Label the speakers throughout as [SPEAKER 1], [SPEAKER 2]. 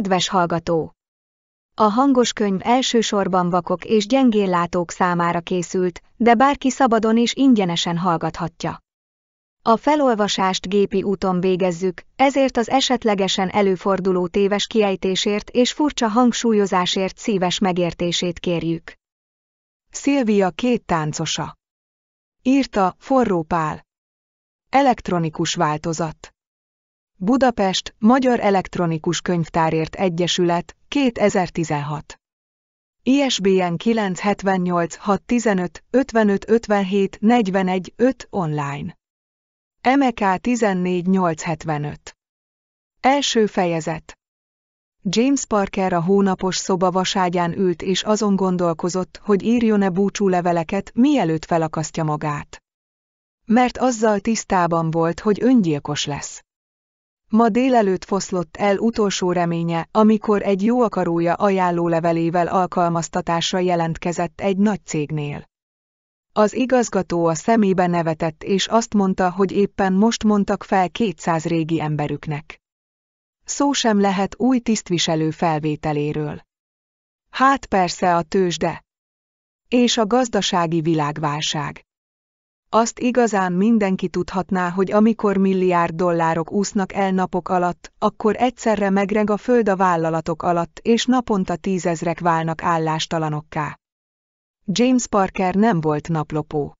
[SPEAKER 1] Kedves hallgató! A hangos könyv elsősorban vakok és gyengéllátók számára készült, de bárki szabadon és ingyenesen hallgathatja. A felolvasást gépi úton végezzük, ezért az esetlegesen előforduló téves kiejtésért és furcsa hangsúlyozásért szíves megértését kérjük. Szilvia két táncosa. Írta Forró Pál. Elektronikus változat. Budapest, Magyar Elektronikus Könyvtárért Egyesület, 2016. ISBN 978 615 55 57 41 5 online. MK 14 875. Első fejezet. James Parker a hónapos szoba vaságyán ült és azon gondolkozott, hogy írjon-e búcsú leveleket, mielőtt felakasztja magát. Mert azzal tisztában volt, hogy öngyilkos lesz. Ma délelőtt foszlott el utolsó reménye, amikor egy jó akarója levelével alkalmaztatásra jelentkezett egy nagy cégnél. Az igazgató a szemébe nevetett és azt mondta, hogy éppen most mondtak fel 200 régi emberüknek. Szó sem lehet új tisztviselő felvételéről. Hát persze a tőzsde. És a gazdasági világválság. Azt igazán mindenki tudhatná, hogy amikor milliárd dollárok úsznak el napok alatt, akkor egyszerre megreg a föld a vállalatok alatt, és naponta tízezrek válnak állástalanokká. James Parker nem volt naplopó.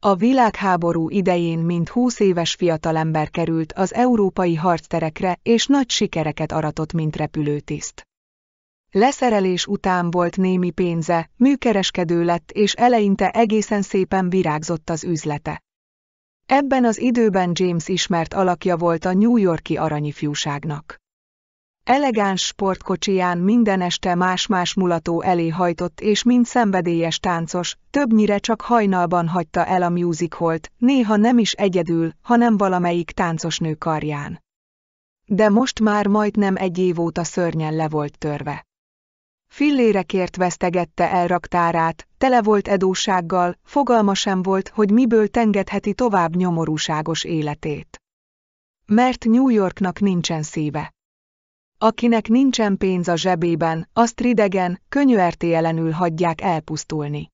[SPEAKER 1] A világháború idején mint húsz éves fiatalember került az európai harcterekre, és nagy sikereket aratott, mint repülőtiszt. Leszerelés után volt némi pénze, műkereskedő lett és eleinte egészen szépen virágzott az üzlete. Ebben az időben James ismert alakja volt a New Yorki aranyifjúságnak. Elegáns sportkocsiján minden este más-más mulató elé hajtott és mint szenvedélyes táncos, többnyire csak hajnalban hagyta el a music holt, néha nem is egyedül, hanem valamelyik táncosnő karján. De most már majdnem egy év óta szörnyen le volt törve. Fillérekért vesztegette el raktárát, tele volt edósággal, fogalma sem volt, hogy miből tengedheti tovább nyomorúságos életét. Mert New Yorknak nincsen szíve. Akinek nincsen pénz a zsebében, azt ridegen, könyörtélenül hagyják elpusztulni.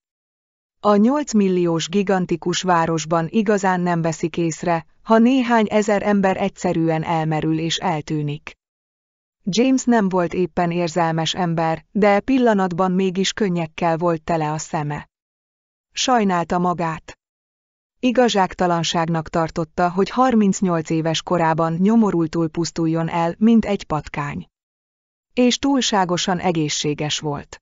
[SPEAKER 1] A 8 milliós gigantikus városban igazán nem veszik észre, ha néhány ezer ember egyszerűen elmerül és eltűnik. James nem volt éppen érzelmes ember, de pillanatban mégis könnyekkel volt tele a szeme. Sajnálta magát. Igazságtalanságnak tartotta, hogy 38 éves korában nyomorultul pusztuljon el, mint egy patkány. És túlságosan egészséges volt.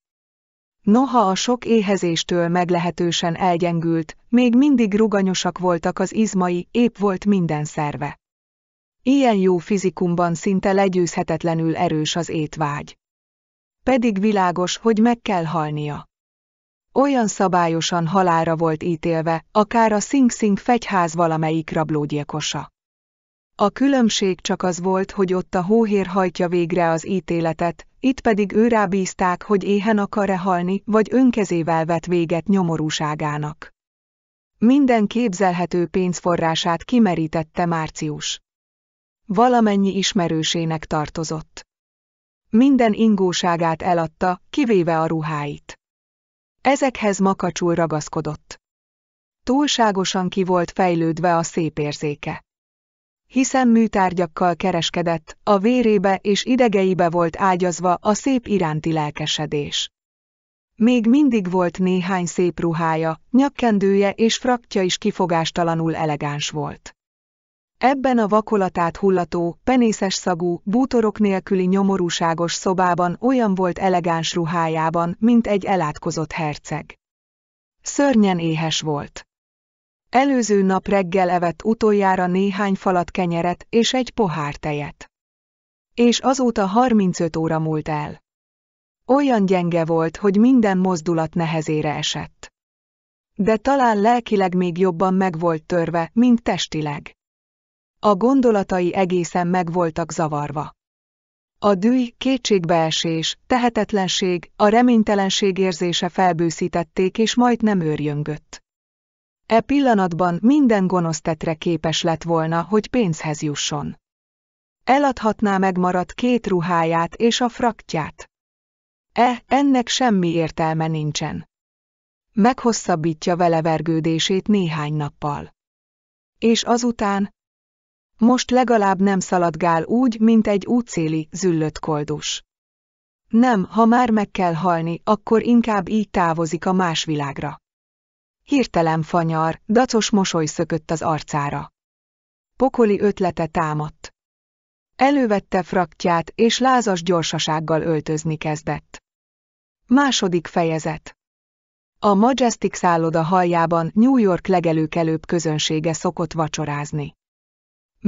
[SPEAKER 1] Noha a sok éhezéstől meglehetősen elgyengült, még mindig ruganyosak voltak az izmai, épp volt minden szerve. Ilyen jó fizikumban szinte legyőzhetetlenül erős az étvágy. Pedig világos, hogy meg kell halnia. Olyan szabályosan halára volt ítélve, akár a Sing Sing fegyház valamelyik rablógyilkosa. A különbség csak az volt, hogy ott a hóhér hajtja végre az ítéletet, itt pedig ő rábízták, hogy éhen akar-e halni, vagy önkezével vet véget nyomorúságának. Minden képzelhető pénzforrását kimerítette Március valamennyi ismerősének tartozott. Minden ingóságát eladta, kivéve a ruháit. Ezekhez makacsul ragaszkodott. Túlságosan ki volt fejlődve a szép érzéke. Hiszen műtárgyakkal kereskedett, a vérébe és idegeibe volt ágyazva a szép iránti lelkesedés. Még mindig volt néhány szép ruhája, nyakkendője és fraktja is kifogástalanul elegáns volt. Ebben a vakolatát hullató, penészes szagú, bútorok nélküli nyomorúságos szobában olyan volt elegáns ruhájában, mint egy elátkozott herceg. Szörnyen éhes volt. Előző nap reggel evett utoljára néhány falat kenyeret és egy pohár tejet. És azóta 35 óra múlt el. Olyan gyenge volt, hogy minden mozdulat nehezére esett. De talán lelkileg még jobban meg volt törve, mint testileg. A gondolatai egészen meg voltak zavarva. A dűj, kétségbeesés, tehetetlenség, a reménytelenség érzése felbőszítették és majd nem őrjöngött. E pillanatban minden gonosz tetre képes lett volna, hogy pénzhez jusson. Eladhatná megmaradt két ruháját és a fraktját. E, ennek semmi értelme nincsen. Meghosszabbítja vele vergődését néhány nappal. És azután, most legalább nem szaladgál úgy, mint egy útszéli, züllött koldus. Nem, ha már meg kell halni, akkor inkább így távozik a más világra. Hirtelen fanyar, dacos mosoly szökött az arcára. Pokoli ötlete támadt. Elővette fraktját, és lázas gyorsasággal öltözni kezdett. Második fejezet A Majestic szálloda haljában New York legelőkelőbb közönsége szokott vacsorázni.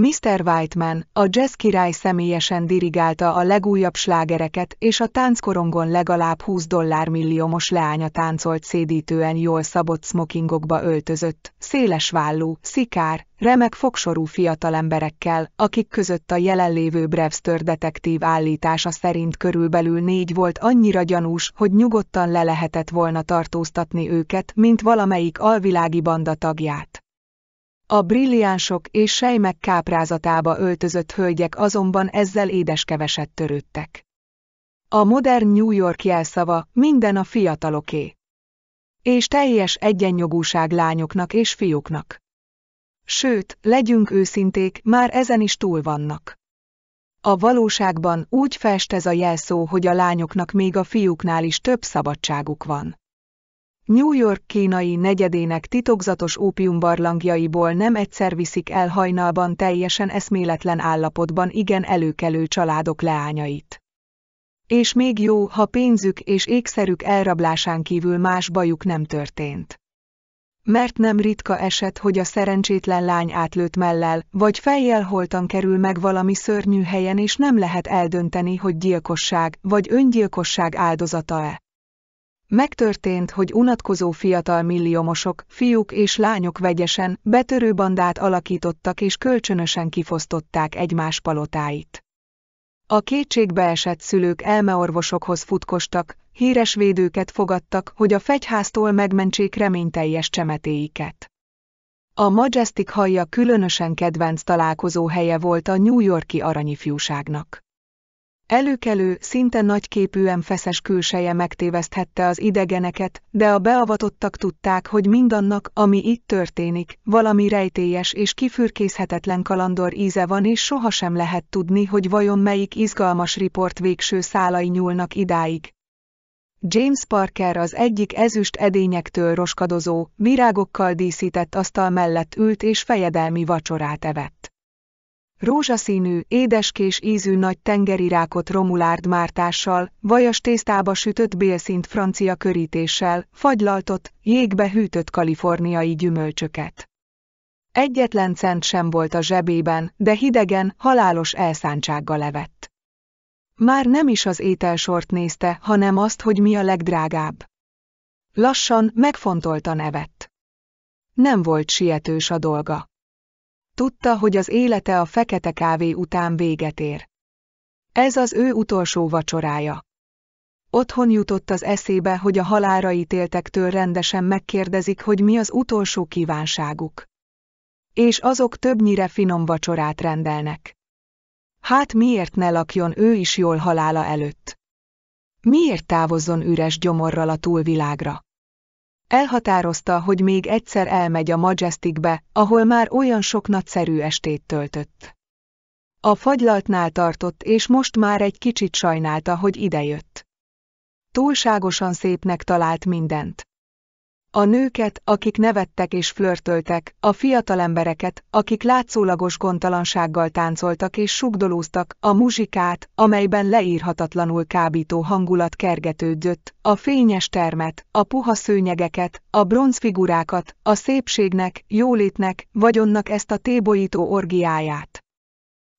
[SPEAKER 1] Mr. Whiteman, a jazz király személyesen dirigálta a legújabb slágereket, és a tánckorongon legalább 20 dollár milliómos leánya táncolt szédítően jól szabott smokingokba öltözött, széles vállú, szikár, remek fogsorú fiatalemberekkel, akik között a jelenlévő Brewster detektív állítása szerint körülbelül négy volt annyira gyanús, hogy nyugodtan le lehetett volna tartóztatni őket, mint valamelyik alvilági banda tagját. A brilliánsok és sejmek káprázatába öltözött hölgyek azonban ezzel édeskeveset törődtek. A modern New York jelszava minden a fiataloké. És teljes egyenjogúság lányoknak és fiúknak. Sőt, legyünk őszinték, már ezen is túl vannak. A valóságban úgy fest ez a jelszó, hogy a lányoknak még a fiúknál is több szabadságuk van. New York kínai negyedének titokzatos ópiumbarlangjaiból nem egyszer viszik el hajnalban teljesen eszméletlen állapotban igen előkelő családok leányait. És még jó, ha pénzük és ékszerük elrablásán kívül más bajuk nem történt. Mert nem ritka eset, hogy a szerencsétlen lány átlőtt mellel, vagy fejjel holtan kerül meg valami szörnyű helyen és nem lehet eldönteni, hogy gyilkosság vagy öngyilkosság áldozata-e. Megtörtént, hogy unatkozó fiatal milliomosok, fiúk és lányok vegyesen, betörő bandát alakítottak és kölcsönösen kifosztották egymás palotáit. A kétségbeesett szülők elmeorvosokhoz futkostak, híres védőket fogadtak, hogy a fegyháztól megmentsék reményteljes csemetéiket. A Majestic haja különösen kedvenc találkozó helye volt a New Yorki aranyifjúságnak. Előkelő, szinte nagyképűen feszes külseje megtéveszthette az idegeneket, de a beavatottak tudták, hogy mindannak, ami itt történik, valami rejtélyes és kifürkészhetetlen kalandor íze van és sohasem lehet tudni, hogy vajon melyik izgalmas riport végső szálai nyúlnak idáig. James Parker az egyik ezüst edényektől roskadozó, virágokkal díszített asztal mellett ült és fejedelmi vacsorát evett. Rózsaszínű, édeskés ízű nagy tengeri rákot romulárd mártással, vajas tésztába sütött bélszint francia körítéssel, fagylaltott, jégbe hűtött kaliforniai gyümölcsöket. Egyetlen cent sem volt a zsebében, de hidegen, halálos elszántsággal levett. Már nem is az ételsort nézte, hanem azt, hogy mi a legdrágább. Lassan, megfontolta nevet. Nem volt sietős a dolga. Tudta, hogy az élete a fekete kávé után véget ér. Ez az ő utolsó vacsorája. Otthon jutott az eszébe, hogy a halára ítéltektől rendesen megkérdezik, hogy mi az utolsó kívánságuk. És azok többnyire finom vacsorát rendelnek. Hát miért ne lakjon ő is jól halála előtt? Miért távozzon üres gyomorral a túlvilágra? Elhatározta, hogy még egyszer elmegy a Majesticbe, ahol már olyan sok nagyszerű estét töltött. A fagylaltnál tartott, és most már egy kicsit sajnálta, hogy idejött. Túlságosan szépnek talált mindent a nőket, akik nevettek és flörtöltek, a fiatal embereket, akik látszólagos gondtalansággal táncoltak és sugdolóztak, a muzsikát, amelyben leírhatatlanul kábító hangulat kergetődött, a fényes termet, a puha szőnyegeket, a bronzfigurákat, a szépségnek, jólétnek, vagyonnak ezt a tébolyító orgiáját.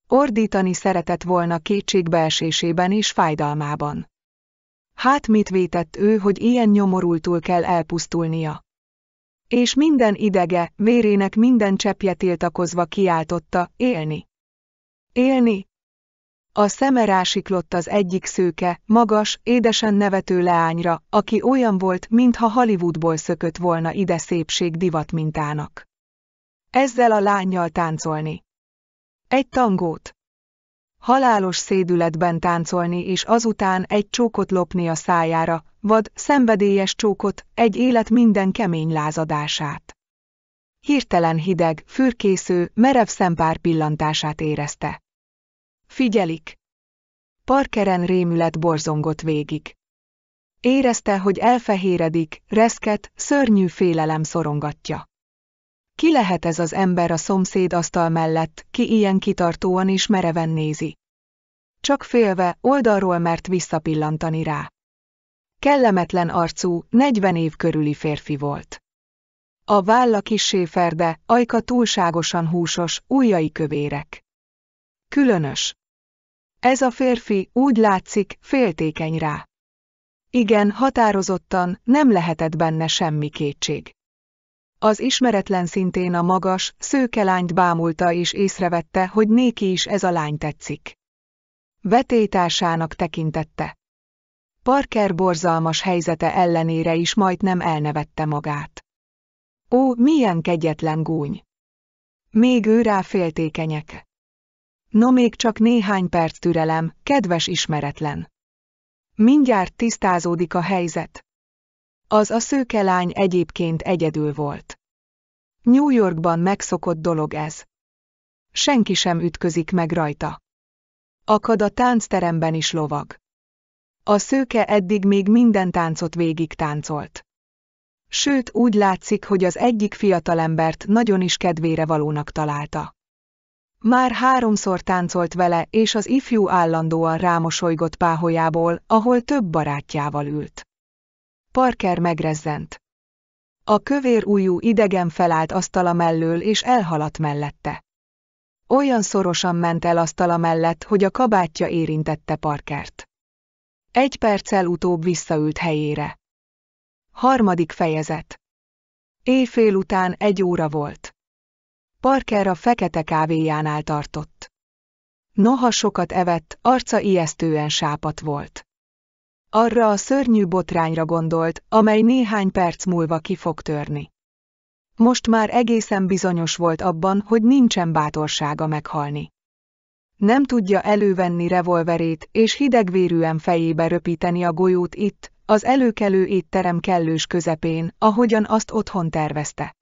[SPEAKER 1] Ordítani szeretett volna kétségbeesésében és fájdalmában hát mit vétett ő, hogy ilyen nyomorultul kell elpusztulnia. És minden idege, vérének minden cseppje tiltakozva kiáltotta, élni. Élni, a szeme rásiklott az egyik szőke, magas, édesen nevető leányra, aki olyan volt, mintha Hollywoodból szökött volna ide szépség divatmintának. Ezzel a lányjal táncolni. Egy tangót halálos szédületben táncolni és azután egy csókot lopni a szájára, vad, szenvedélyes csókot, egy élet minden kemény lázadását. Hirtelen hideg, fürkésző, merev szempár pillantását érezte. Figyelik! Parkeren rémület borzongott végig. Érezte, hogy elfehéredik, reszket, szörnyű félelem szorongatja. Ki lehet ez az ember a szomszéd asztal mellett, ki ilyen kitartóan és mereven nézi? Csak félve, oldalról mert visszapillantani rá. Kellemetlen arcú, 40 év körüli férfi volt. A válla kissé ferde, ajka túlságosan húsos, ujjai kövérek. Különös. Ez a férfi, úgy látszik, féltékeny rá. Igen, határozottan, nem lehetett benne semmi kétség. Az ismeretlen szintén a magas, szőke lányt bámulta és észrevette, hogy néki is ez a lány tetszik. Vetétársának tekintette. Parker borzalmas helyzete ellenére is majdnem elnevette magát. Ó, milyen kegyetlen gúny! Még ő rá féltékenyek. No még csak néhány perc türelem, kedves ismeretlen. Mindjárt tisztázódik a helyzet. Az a szőke lány egyébként egyedül volt. New Yorkban megszokott dolog ez. Senki sem ütközik meg rajta. Akad a táncteremben is lovag. A szőke eddig még minden táncot végig táncolt. Sőt, úgy látszik, hogy az egyik fiatalembert nagyon is kedvére valónak találta. Már háromszor táncolt vele, és az ifjú állandóan rámosolygott páholyából, ahol több barátjával ült. Parker megrezzent. A kövér ujjú idegen felállt asztala mellől és elhaladt mellette. Olyan szorosan ment el asztala mellett, hogy a kabátja érintette Parkert. Egy perccel utóbb visszaült helyére. Harmadik fejezet. Éjfél után egy óra volt. Parker a fekete kávéjánál tartott. Noha sokat evett, arca ijesztően sápat volt. Arra a szörnyű botrányra gondolt, amely néhány perc múlva ki fog törni. Most már egészen bizonyos volt abban, hogy nincsen bátorsága meghalni. Nem tudja elővenni revolverét és hidegvérűen fejébe röpíteni a golyót itt, az előkelő étterem kellős közepén, ahogyan azt otthon tervezte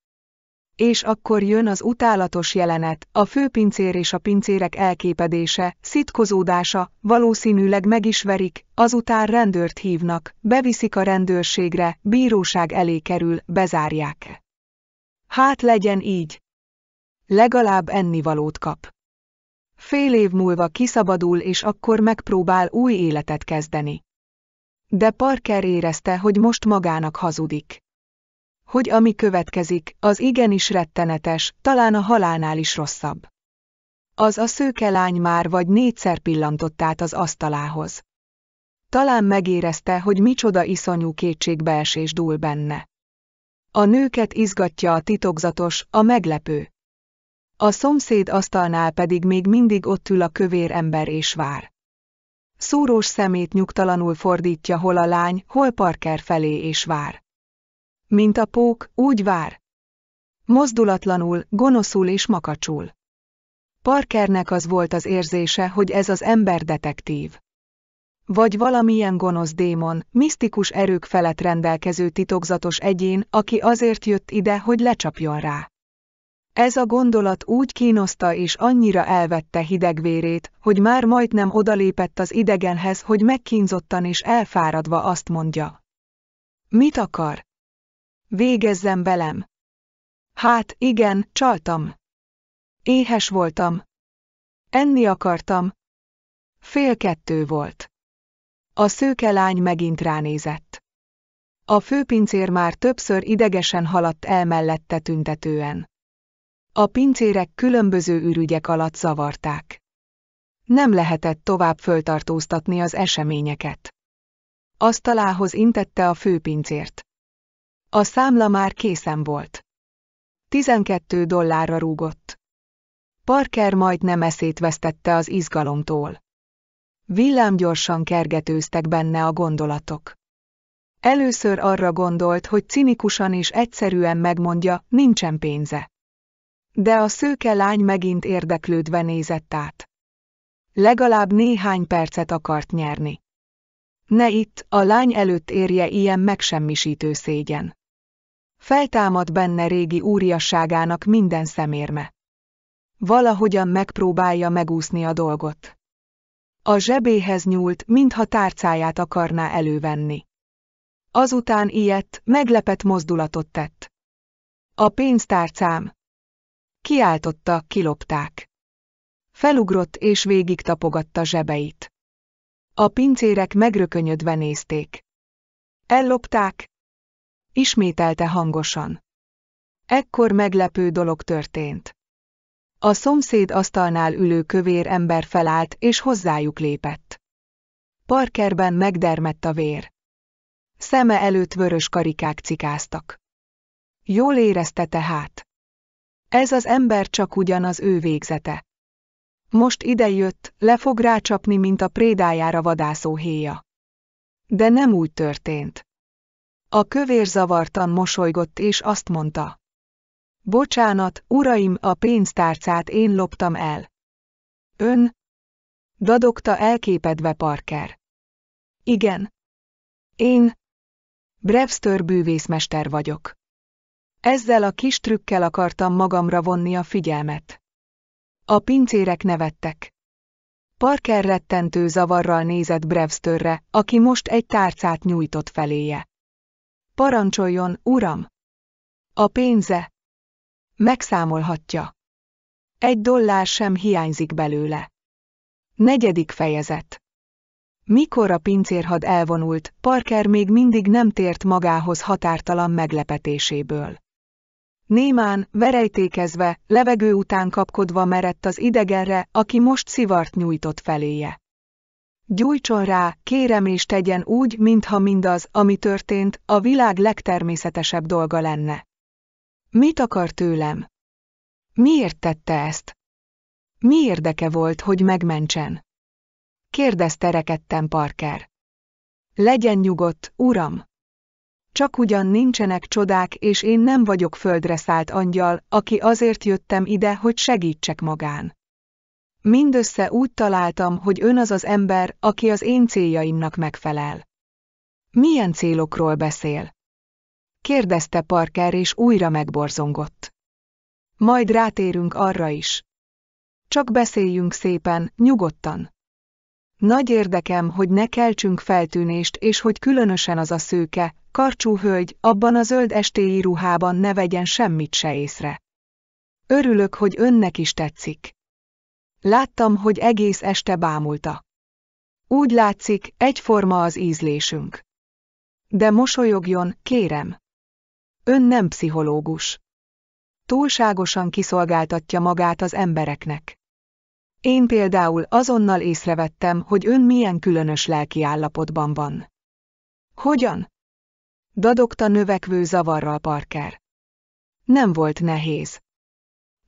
[SPEAKER 1] és akkor jön az utálatos jelenet, a főpincér és a pincérek elképedése, szitkozódása, valószínűleg megisverik, azután rendőrt hívnak, beviszik a rendőrségre, bíróság elé kerül, bezárják. Hát legyen így. Legalább ennivalót kap. Fél év múlva kiszabadul és akkor megpróbál új életet kezdeni. De Parker érezte, hogy most magának hazudik hogy ami következik, az igenis rettenetes, talán a halálnál is rosszabb. Az a szőke lány már vagy négyszer pillantott át az asztalához. Talán megérezte, hogy micsoda iszonyú kétségbeesés dúl benne. A nőket izgatja a titokzatos, a meglepő. A szomszéd asztalnál pedig még mindig ott ül a kövér ember és vár. Szúrós szemét nyugtalanul fordítja hol a lány, hol Parker felé és vár. Mint a pók, úgy vár. Mozdulatlanul, gonoszul és makacsul. Parkernek az volt az érzése, hogy ez az emberdetektív. Vagy valamilyen gonosz démon, misztikus erők felett rendelkező titokzatos egyén, aki azért jött ide, hogy lecsapjon rá. Ez a gondolat úgy kínoszta és annyira elvette hidegvérét, hogy már majdnem odalépett az idegenhez, hogy megkínzottan és elfáradva azt mondja. Mit akar? végezzen velem. Hát, igen, csaltam. Éhes voltam. Enni akartam. Fél kettő volt. A szőke lány megint ránézett. A főpincér már többször idegesen haladt el mellette tüntetően. A pincérek különböző ürügyek alatt zavarták. Nem lehetett tovább föltartóztatni az eseményeket. Asztalához intette a főpincért. A számla már készen volt. 12 dollárra rúgott. Parker majd nem eszét vesztette az izgalomtól. Villámgyorsan kergetőztek benne a gondolatok. Először arra gondolt, hogy cinikusan és egyszerűen megmondja, nincsen pénze. De a szőke lány megint érdeklődve nézett át. Legalább néhány percet akart nyerni. Ne itt, a lány előtt érje ilyen megsemmisítő szégyen. Feltámad benne régi úriasságának minden szemérme. Valahogyan megpróbálja megúszni a dolgot. A zsebéhez nyúlt, mintha tárcáját akarná elővenni. Azután ilyet, meglepett mozdulatot tett. A pénztárcám. Kiáltotta, kilopták. Felugrott és végig tapogatta zsebeit. A pincérek megrökönyödve nézték. Ellopták, ismételte hangosan. Ekkor meglepő dolog történt. A szomszéd asztalnál ülő kövér ember felállt és hozzájuk lépett. Parkerben megdermett a vér. Szeme előtt vörös karikák cikáztak. Jól érezte tehát. Ez az ember csak ugyanaz ő végzete. Most idejött, le fog rácsapni, mint a prédájára vadászó héja. De nem úgy történt. A kövér zavartan mosolygott és azt mondta. Bocsánat, uraim, a pénztárcát én loptam el. Ön? Dadogta elképedve Parker. Igen. Én? Brevster bűvészmester vagyok. Ezzel a kis trükkel akartam magamra vonni a figyelmet. A pincérek nevettek. Parker rettentő zavarral nézett Brevsterre, aki most egy tárcát nyújtott feléje. Parancsoljon, uram! A pénze! Megszámolhatja. Egy dollár sem hiányzik belőle. Negyedik fejezet. Mikor a pincérhad elvonult, Parker még mindig nem tért magához határtalan meglepetéséből. Némán, verejtékezve, levegő után kapkodva merett az idegenre, aki most szivart nyújtott feléje. Gyújtson rá, kérem és tegyen úgy, mintha mindaz, ami történt, a világ legtermészetesebb dolga lenne. Mit akar tőlem? Miért tette ezt? Mi érdeke volt, hogy megmentsen? Kérdezte rekedtem Parker. Legyen nyugodt, uram! Csak ugyan nincsenek csodák, és én nem vagyok földre szállt angyal, aki azért jöttem ide, hogy segítsek magán. Mindössze úgy találtam, hogy ön az az ember, aki az én céljaimnak megfelel. Milyen célokról beszél? Kérdezte Parker, és újra megborzongott. Majd rátérünk arra is. Csak beszéljünk szépen, nyugodtan. Nagy érdekem, hogy ne keltsünk feltűnést, és hogy különösen az a szőke, karcsú hölgy abban a zöld estéi ruhában ne vegyen semmit se észre. Örülök, hogy önnek is tetszik. Láttam, hogy egész este bámulta. Úgy látszik, egyforma az ízlésünk. De mosolyogjon, kérem. Ön nem pszichológus. Túlságosan kiszolgáltatja magát az embereknek. Én például azonnal észrevettem, hogy ön milyen különös lelki állapotban van. Hogyan? Dadogta növekvő zavarral Parker. Nem volt nehéz.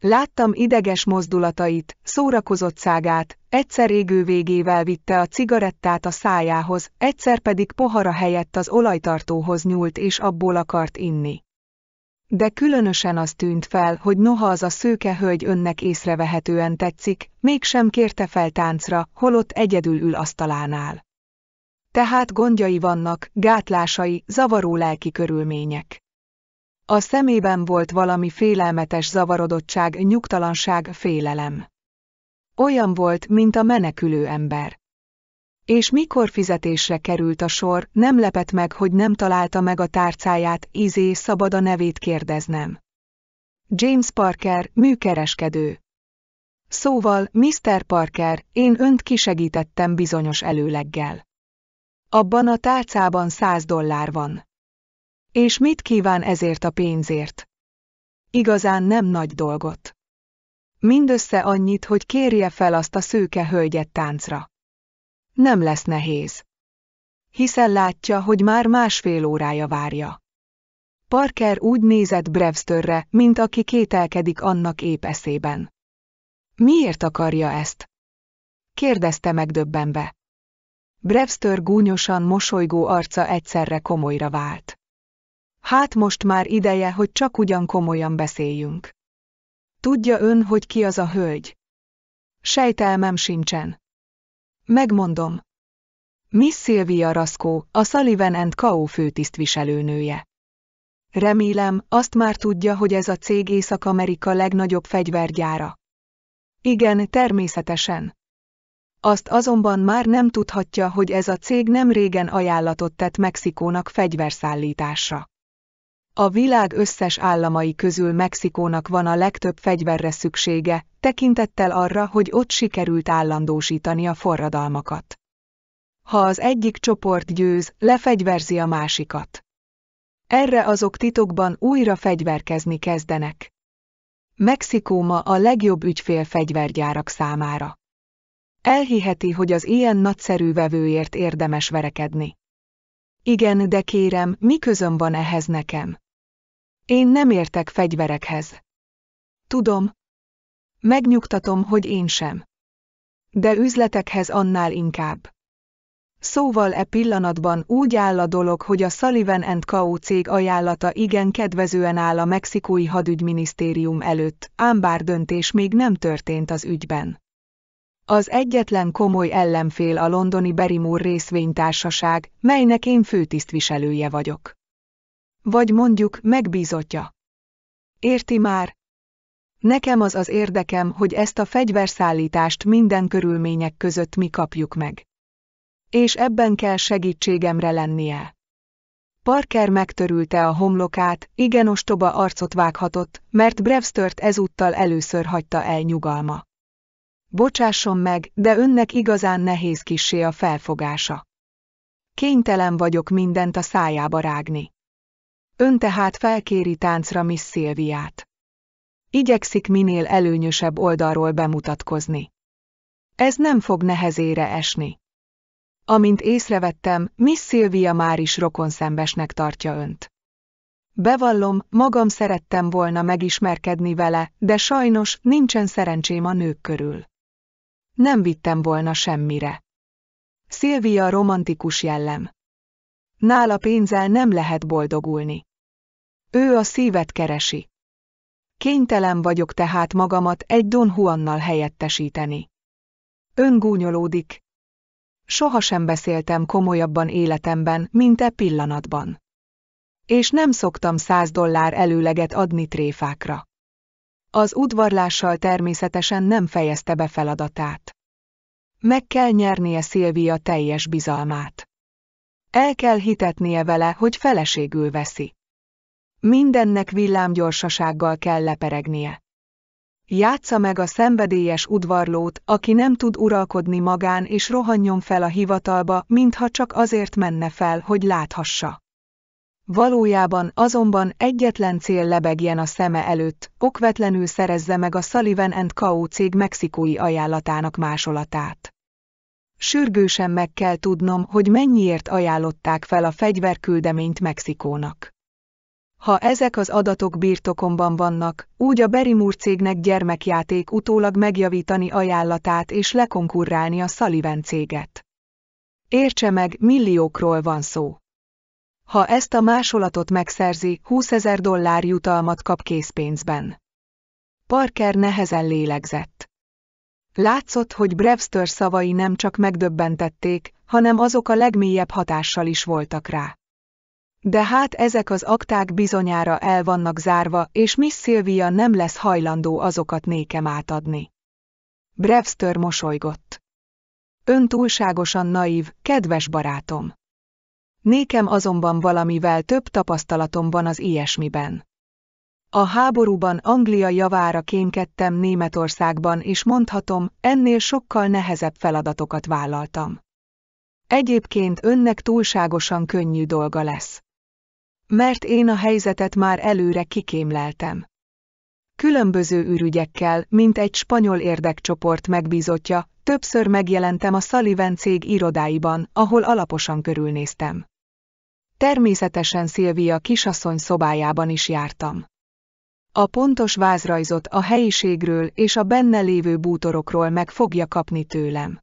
[SPEAKER 1] Láttam ideges mozdulatait, szórakozott szágát, egyszer égő végével vitte a cigarettát a szájához, egyszer pedig pohara helyett az olajtartóhoz nyúlt és abból akart inni. De különösen az tűnt fel, hogy noha az a szőke hölgy önnek észrevehetően tetszik, mégsem kérte fel táncra, holott egyedül ül asztalánál. Tehát gondjai vannak, gátlásai, zavaró lelki körülmények. A szemében volt valami félelmetes zavarodottság, nyugtalanság, félelem. Olyan volt, mint a menekülő ember. És mikor fizetésre került a sor, nem lepett meg, hogy nem találta meg a tárcáját, izé szabad a nevét kérdeznem. James Parker, műkereskedő. Szóval, Mr. Parker, én önt kisegítettem bizonyos előleggel. Abban a tárcában száz dollár van. És mit kíván ezért a pénzért? Igazán nem nagy dolgot. Mindössze annyit, hogy kérje fel azt a szőke hölgyet táncra. Nem lesz nehéz. Hiszen látja, hogy már másfél órája várja. Parker úgy nézett Brewsterre, mint aki kételkedik annak épp eszében. Miért akarja ezt? kérdezte megdöbbenve. Brewster gúnyosan mosolygó arca egyszerre komolyra vált. Hát most már ideje, hogy csak ugyan komolyan beszéljünk. Tudja ön, hogy ki az a hölgy? Sejtelmem sincsen. Megmondom. Miss Sylvia Raskó, a Sullivan and Kau főtisztviselőnője. Remélem, azt már tudja, hogy ez a cég Észak-Amerika legnagyobb fegyvergyára. Igen, természetesen. Azt azonban már nem tudhatja, hogy ez a cég nem régen ajánlatot tett Mexikónak fegyverszállításra. A világ összes államai közül Mexikónak van a legtöbb fegyverre szüksége, tekintettel arra, hogy ott sikerült állandósítani a forradalmakat. Ha az egyik csoport győz, lefegyverzi a másikat. Erre azok titokban újra fegyverkezni kezdenek. Mexikó ma a legjobb ügyfél fegyvergyárak számára. Elhiheti, hogy az ilyen nagyszerű vevőért érdemes verekedni. Igen, de kérem, mi közöm van ehhez nekem? Én nem értek fegyverekhez. Tudom. Megnyugtatom, hogy én sem. De üzletekhez annál inkább. Szóval e pillanatban úgy áll a dolog, hogy a Sullivan and Co. cég ajánlata igen kedvezően áll a mexikói hadügyminisztérium előtt, ám bár döntés még nem történt az ügyben. Az egyetlen komoly ellenfél a londoni Berimur részvénytársaság, melynek én főtisztviselője vagyok. Vagy mondjuk megbízottja. Érti már? Nekem az az érdekem, hogy ezt a fegyverszállítást minden körülmények között mi kapjuk meg. És ebben kell segítségemre lennie. Parker megtörülte a homlokát, igen ostoba arcot vághatott, mert Brevstört ezúttal először hagyta el nyugalma. Bocsásson meg, de önnek igazán nehéz kissé a felfogása. Kénytelen vagyok mindent a szájába rágni. Ön tehát felkéri táncra Miss Szilviát. Igyekszik minél előnyösebb oldalról bemutatkozni. Ez nem fog nehezére esni. Amint észrevettem, Miss Szilvia már is rokonszembesnek tartja önt. Bevallom, magam szerettem volna megismerkedni vele, de sajnos nincsen szerencsém a nők körül. Nem vittem volna semmire. Szilvia romantikus jellem. Nála pénzzel nem lehet boldogulni. Ő a szívet keresi. Kénytelen vagyok tehát magamat egy Don Juannal helyettesíteni. Öngúnyolódik. Sohasem beszéltem komolyabban életemben, mint e pillanatban. És nem szoktam száz dollár előleget adni tréfákra. Az udvarlással természetesen nem fejezte be feladatát. Meg kell nyernie Szilvia teljes bizalmát. El kell hitetnie vele, hogy feleségül veszi. Mindennek villámgyorsasággal kell leperegnie. Játsza meg a szenvedélyes udvarlót, aki nem tud uralkodni magán és rohanjon fel a hivatalba, mintha csak azért menne fel, hogy láthassa. Valójában azonban egyetlen cél lebegjen a szeme előtt, okvetlenül szerezze meg a Sullivan and Co. cég mexikói ajánlatának másolatát. Sürgősen meg kell tudnom, hogy mennyiért ajánlották fel a fegyverküldeményt Mexikónak. Ha ezek az adatok birtokomban vannak, úgy a Berimur cégnek gyermekjáték utólag megjavítani ajánlatát és lekonkurrálni a Sullivan céget. Értse meg, milliókról van szó. Ha ezt a másolatot megszerzi, 20 ezer dollár jutalmat kap készpénzben. Parker nehezen lélegzett. Látszott, hogy Brewster szavai nem csak megdöbbentették, hanem azok a legmélyebb hatással is voltak rá. De hát ezek az akták bizonyára el vannak zárva, és Miss Sylvia nem lesz hajlandó azokat nékem átadni. Brewster mosolygott. Ön túlságosan naív, kedves barátom. Nékem azonban valamivel több tapasztalatom van az ilyesmiben. A háborúban Anglia javára kémkedtem Németországban, és mondhatom, ennél sokkal nehezebb feladatokat vállaltam. Egyébként önnek túlságosan könnyű dolga lesz. Mert én a helyzetet már előre kikémleltem. Különböző ürügyekkel, mint egy spanyol érdekcsoport megbízottja, többször megjelentem a Sullivan cég irodáiban, ahol alaposan körülnéztem. Természetesen Szilvia kisasszony szobájában is jártam. A pontos vázrajzot a helyiségről és a benne lévő bútorokról meg fogja kapni tőlem.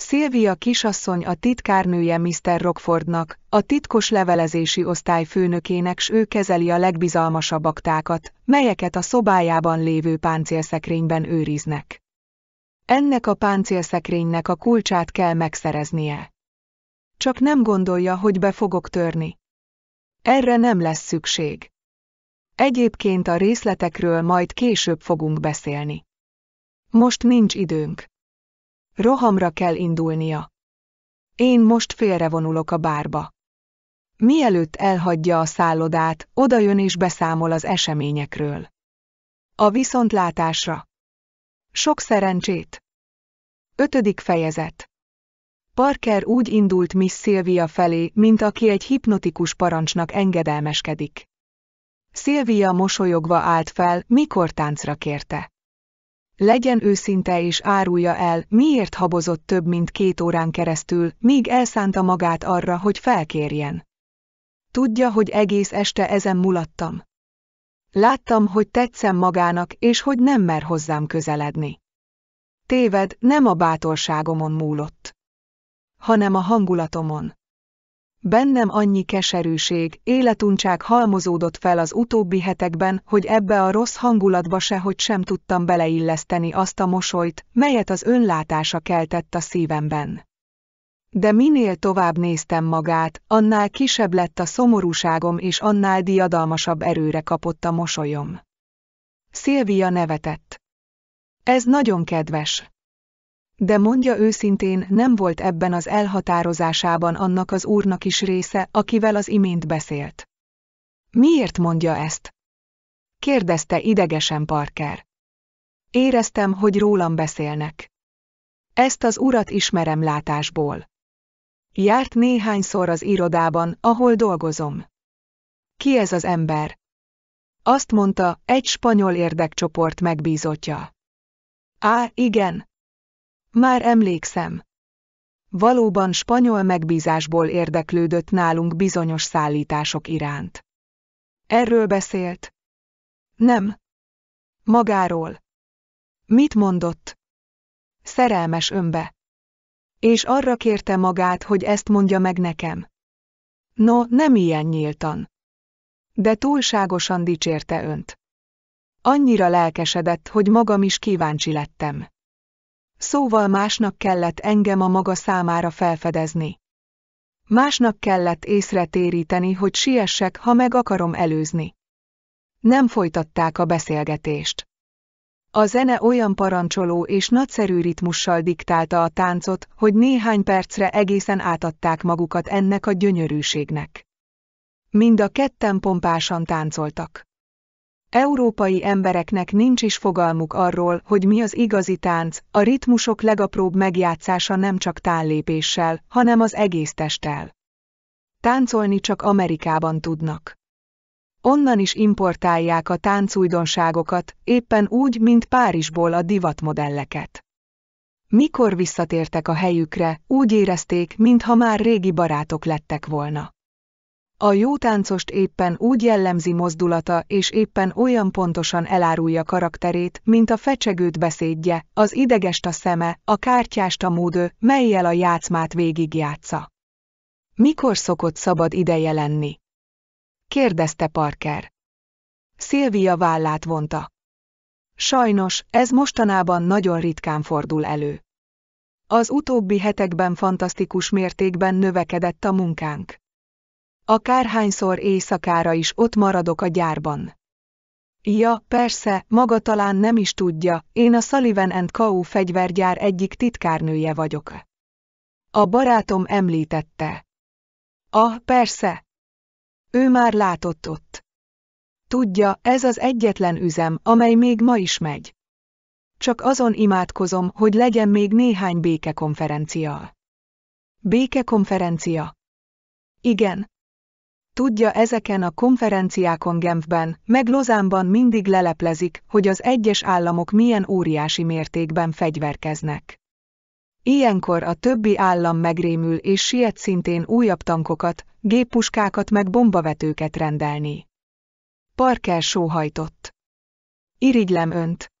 [SPEAKER 1] Szilvia kisasszony a titkárnője Mr. Rockfordnak, a titkos levelezési osztály főnökének s ő kezeli a legbizalmasabb aktákat, melyeket a szobájában lévő páncélszekrényben őriznek. Ennek a páncélszekrénynek a kulcsát kell megszereznie. Csak nem gondolja, hogy be fogok törni. Erre nem lesz szükség. Egyébként a részletekről majd később fogunk beszélni. Most nincs időnk. Rohamra kell indulnia. Én most félrevonulok a bárba. Mielőtt elhagyja a szállodát, odajön és beszámol az eseményekről. A viszontlátásra. Sok szerencsét. Ötödik fejezet. Parker úgy indult Miss Sylvia felé, mint aki egy hipnotikus parancsnak engedelmeskedik. Szilvia mosolyogva állt fel, mikor táncra kérte. Legyen őszinte és árulja el, miért habozott több mint két órán keresztül, míg elszánta magát arra, hogy felkérjen. Tudja, hogy egész este ezen mulattam. Láttam, hogy tetszem magának, és hogy nem mer hozzám közeledni. Téved, nem a bátorságomon múlott, hanem a hangulatomon. Bennem annyi keserűség, életuntság halmozódott fel az utóbbi hetekben, hogy ebbe a rossz hangulatba sehogy sem tudtam beleilleszteni azt a mosolyt, melyet az önlátása keltett a szívemben. De minél tovább néztem magát, annál kisebb lett a szomorúságom és annál diadalmasabb erőre kapott a mosolyom. Szilvia nevetett. Ez nagyon kedves. De mondja őszintén, nem volt ebben az elhatározásában annak az úrnak is része, akivel az imént beszélt. Miért mondja ezt? kérdezte idegesen Parker. Éreztem, hogy rólam beszélnek. Ezt az urat ismerem látásból. Járt néhányszor az irodában, ahol dolgozom. Ki ez az ember? Azt mondta, egy spanyol érdekcsoport megbízottja. Á, igen, már emlékszem. Valóban spanyol megbízásból érdeklődött nálunk bizonyos szállítások iránt. Erről beszélt? Nem. Magáról. Mit mondott? Szerelmes önbe. És arra kérte magát, hogy ezt mondja meg nekem. No, nem ilyen nyíltan. De túlságosan dicsérte önt. Annyira lelkesedett, hogy magam is kíváncsi lettem. Szóval másnak kellett engem a maga számára felfedezni. Másnak kellett észre téríteni, hogy siessek, ha meg akarom előzni. Nem folytatták a beszélgetést. A zene olyan parancsoló és nagyszerű ritmussal diktálta a táncot, hogy néhány percre egészen átadták magukat ennek a gyönyörűségnek. Mind a ketten pompásan táncoltak. Európai embereknek nincs is fogalmuk arról, hogy mi az igazi tánc, a ritmusok legapróbb megjátszása nem csak tállépéssel, hanem az egész testtel. Táncolni csak Amerikában tudnak. Onnan is importálják a táncújdonságokat, éppen úgy, mint Párizsból a divatmodelleket. Mikor visszatértek a helyükre, úgy érezték, mintha már régi barátok lettek volna. A jó táncost éppen úgy jellemzi mozdulata és éppen olyan pontosan elárulja karakterét, mint a fecsegőt beszédje, az idegest a szeme, a kártyást a módő, melyel a játszmát végigjátsza. Mikor szokott szabad ideje lenni? kérdezte Parker. Szilvia vállát vonta. Sajnos, ez mostanában nagyon ritkán fordul elő. Az utóbbi hetekben fantasztikus mértékben növekedett a munkánk. Akárhányszor éjszakára is ott maradok a gyárban. Ja, persze, maga talán nem is tudja, én a Sullivan and Kau fegyvergyár egyik titkárnője vagyok. A barátom említette. Ah, persze. Ő már látott ott. Tudja, ez az egyetlen üzem, amely még ma is megy. Csak azon imádkozom, hogy legyen még néhány békekonferencia. Békekonferencia? Igen tudja ezeken a konferenciákon Genfben, meg Lozánban mindig leleplezik, hogy az egyes államok milyen óriási mértékben fegyverkeznek. Ilyenkor a többi állam megrémül és siet szintén újabb tankokat, géppuskákat meg bombavetőket rendelni. Parker sóhajtott. Irigylem önt.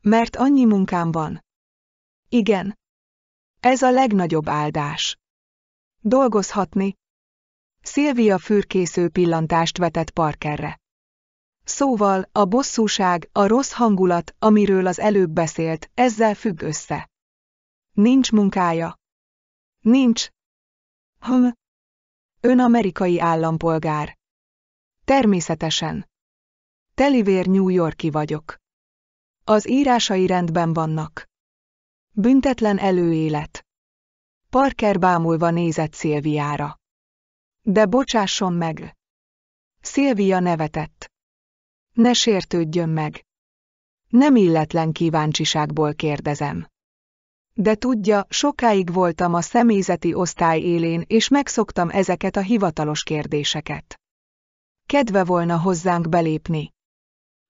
[SPEAKER 1] Mert annyi munkám van. Igen. Ez a legnagyobb áldás. Dolgozhatni, Szilvia fürkésző pillantást vetett Parkerre. Szóval, a bosszúság, a rossz hangulat, amiről az előbb beszélt, ezzel függ össze. Nincs munkája. Nincs. Hm. Ön amerikai állampolgár. Természetesen. Telivér New Yorki vagyok. Az írásai rendben vannak. Büntetlen előélet. Parker bámulva nézett Szilviára. De bocsásson meg! Szilvia nevetett. Ne sértődjön meg! Nem illetlen kíváncsiságból kérdezem. De tudja, sokáig voltam a személyzeti osztály élén, és megszoktam ezeket a hivatalos kérdéseket. Kedve volna hozzánk belépni.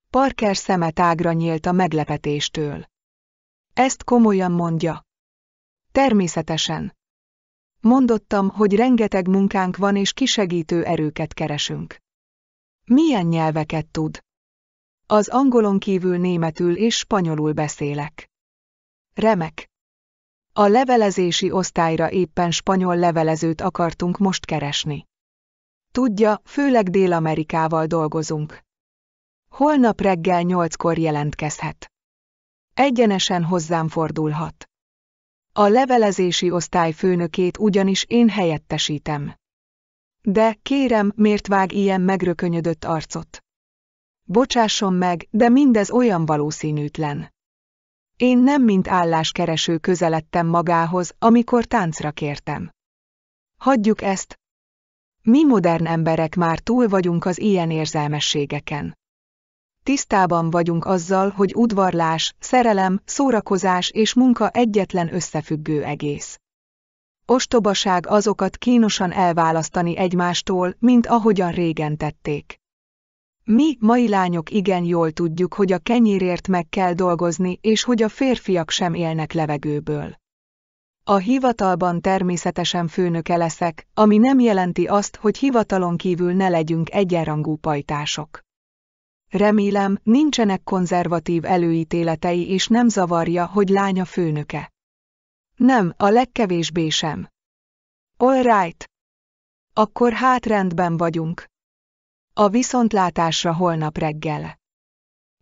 [SPEAKER 1] Parker szeme tágra nyílt a meglepetéstől. Ezt komolyan mondja. Természetesen. Mondottam, hogy rengeteg munkánk van és kisegítő erőket keresünk. Milyen nyelveket tud? Az angolon kívül németül és spanyolul beszélek. Remek. A levelezési osztályra éppen spanyol levelezőt akartunk most keresni. Tudja, főleg Dél-Amerikával dolgozunk. Holnap reggel nyolckor jelentkezhet. Egyenesen hozzám fordulhat. A levelezési osztály főnökét ugyanis én helyettesítem. De, kérem, miért vág ilyen megrökönyödött arcot? Bocsásson meg, de mindez olyan valószínűtlen. Én nem mint álláskereső közeledtem magához, amikor táncra kértem. Hagyjuk ezt. Mi modern emberek már túl vagyunk az ilyen érzelmességeken tisztában vagyunk azzal, hogy udvarlás, szerelem, szórakozás és munka egyetlen összefüggő egész. Ostobaság azokat kínosan elválasztani egymástól, mint ahogyan régen tették. Mi, mai lányok igen jól tudjuk, hogy a kenyérért meg kell dolgozni, és hogy a férfiak sem élnek levegőből. A hivatalban természetesen főnöke leszek, ami nem jelenti azt, hogy hivatalon kívül ne legyünk egyenrangú pajtások. Remélem, nincsenek konzervatív előítéletei és nem zavarja, hogy lánya főnöke. Nem, a legkevésbé sem. All right. Akkor hát rendben vagyunk. A viszontlátásra holnap reggel.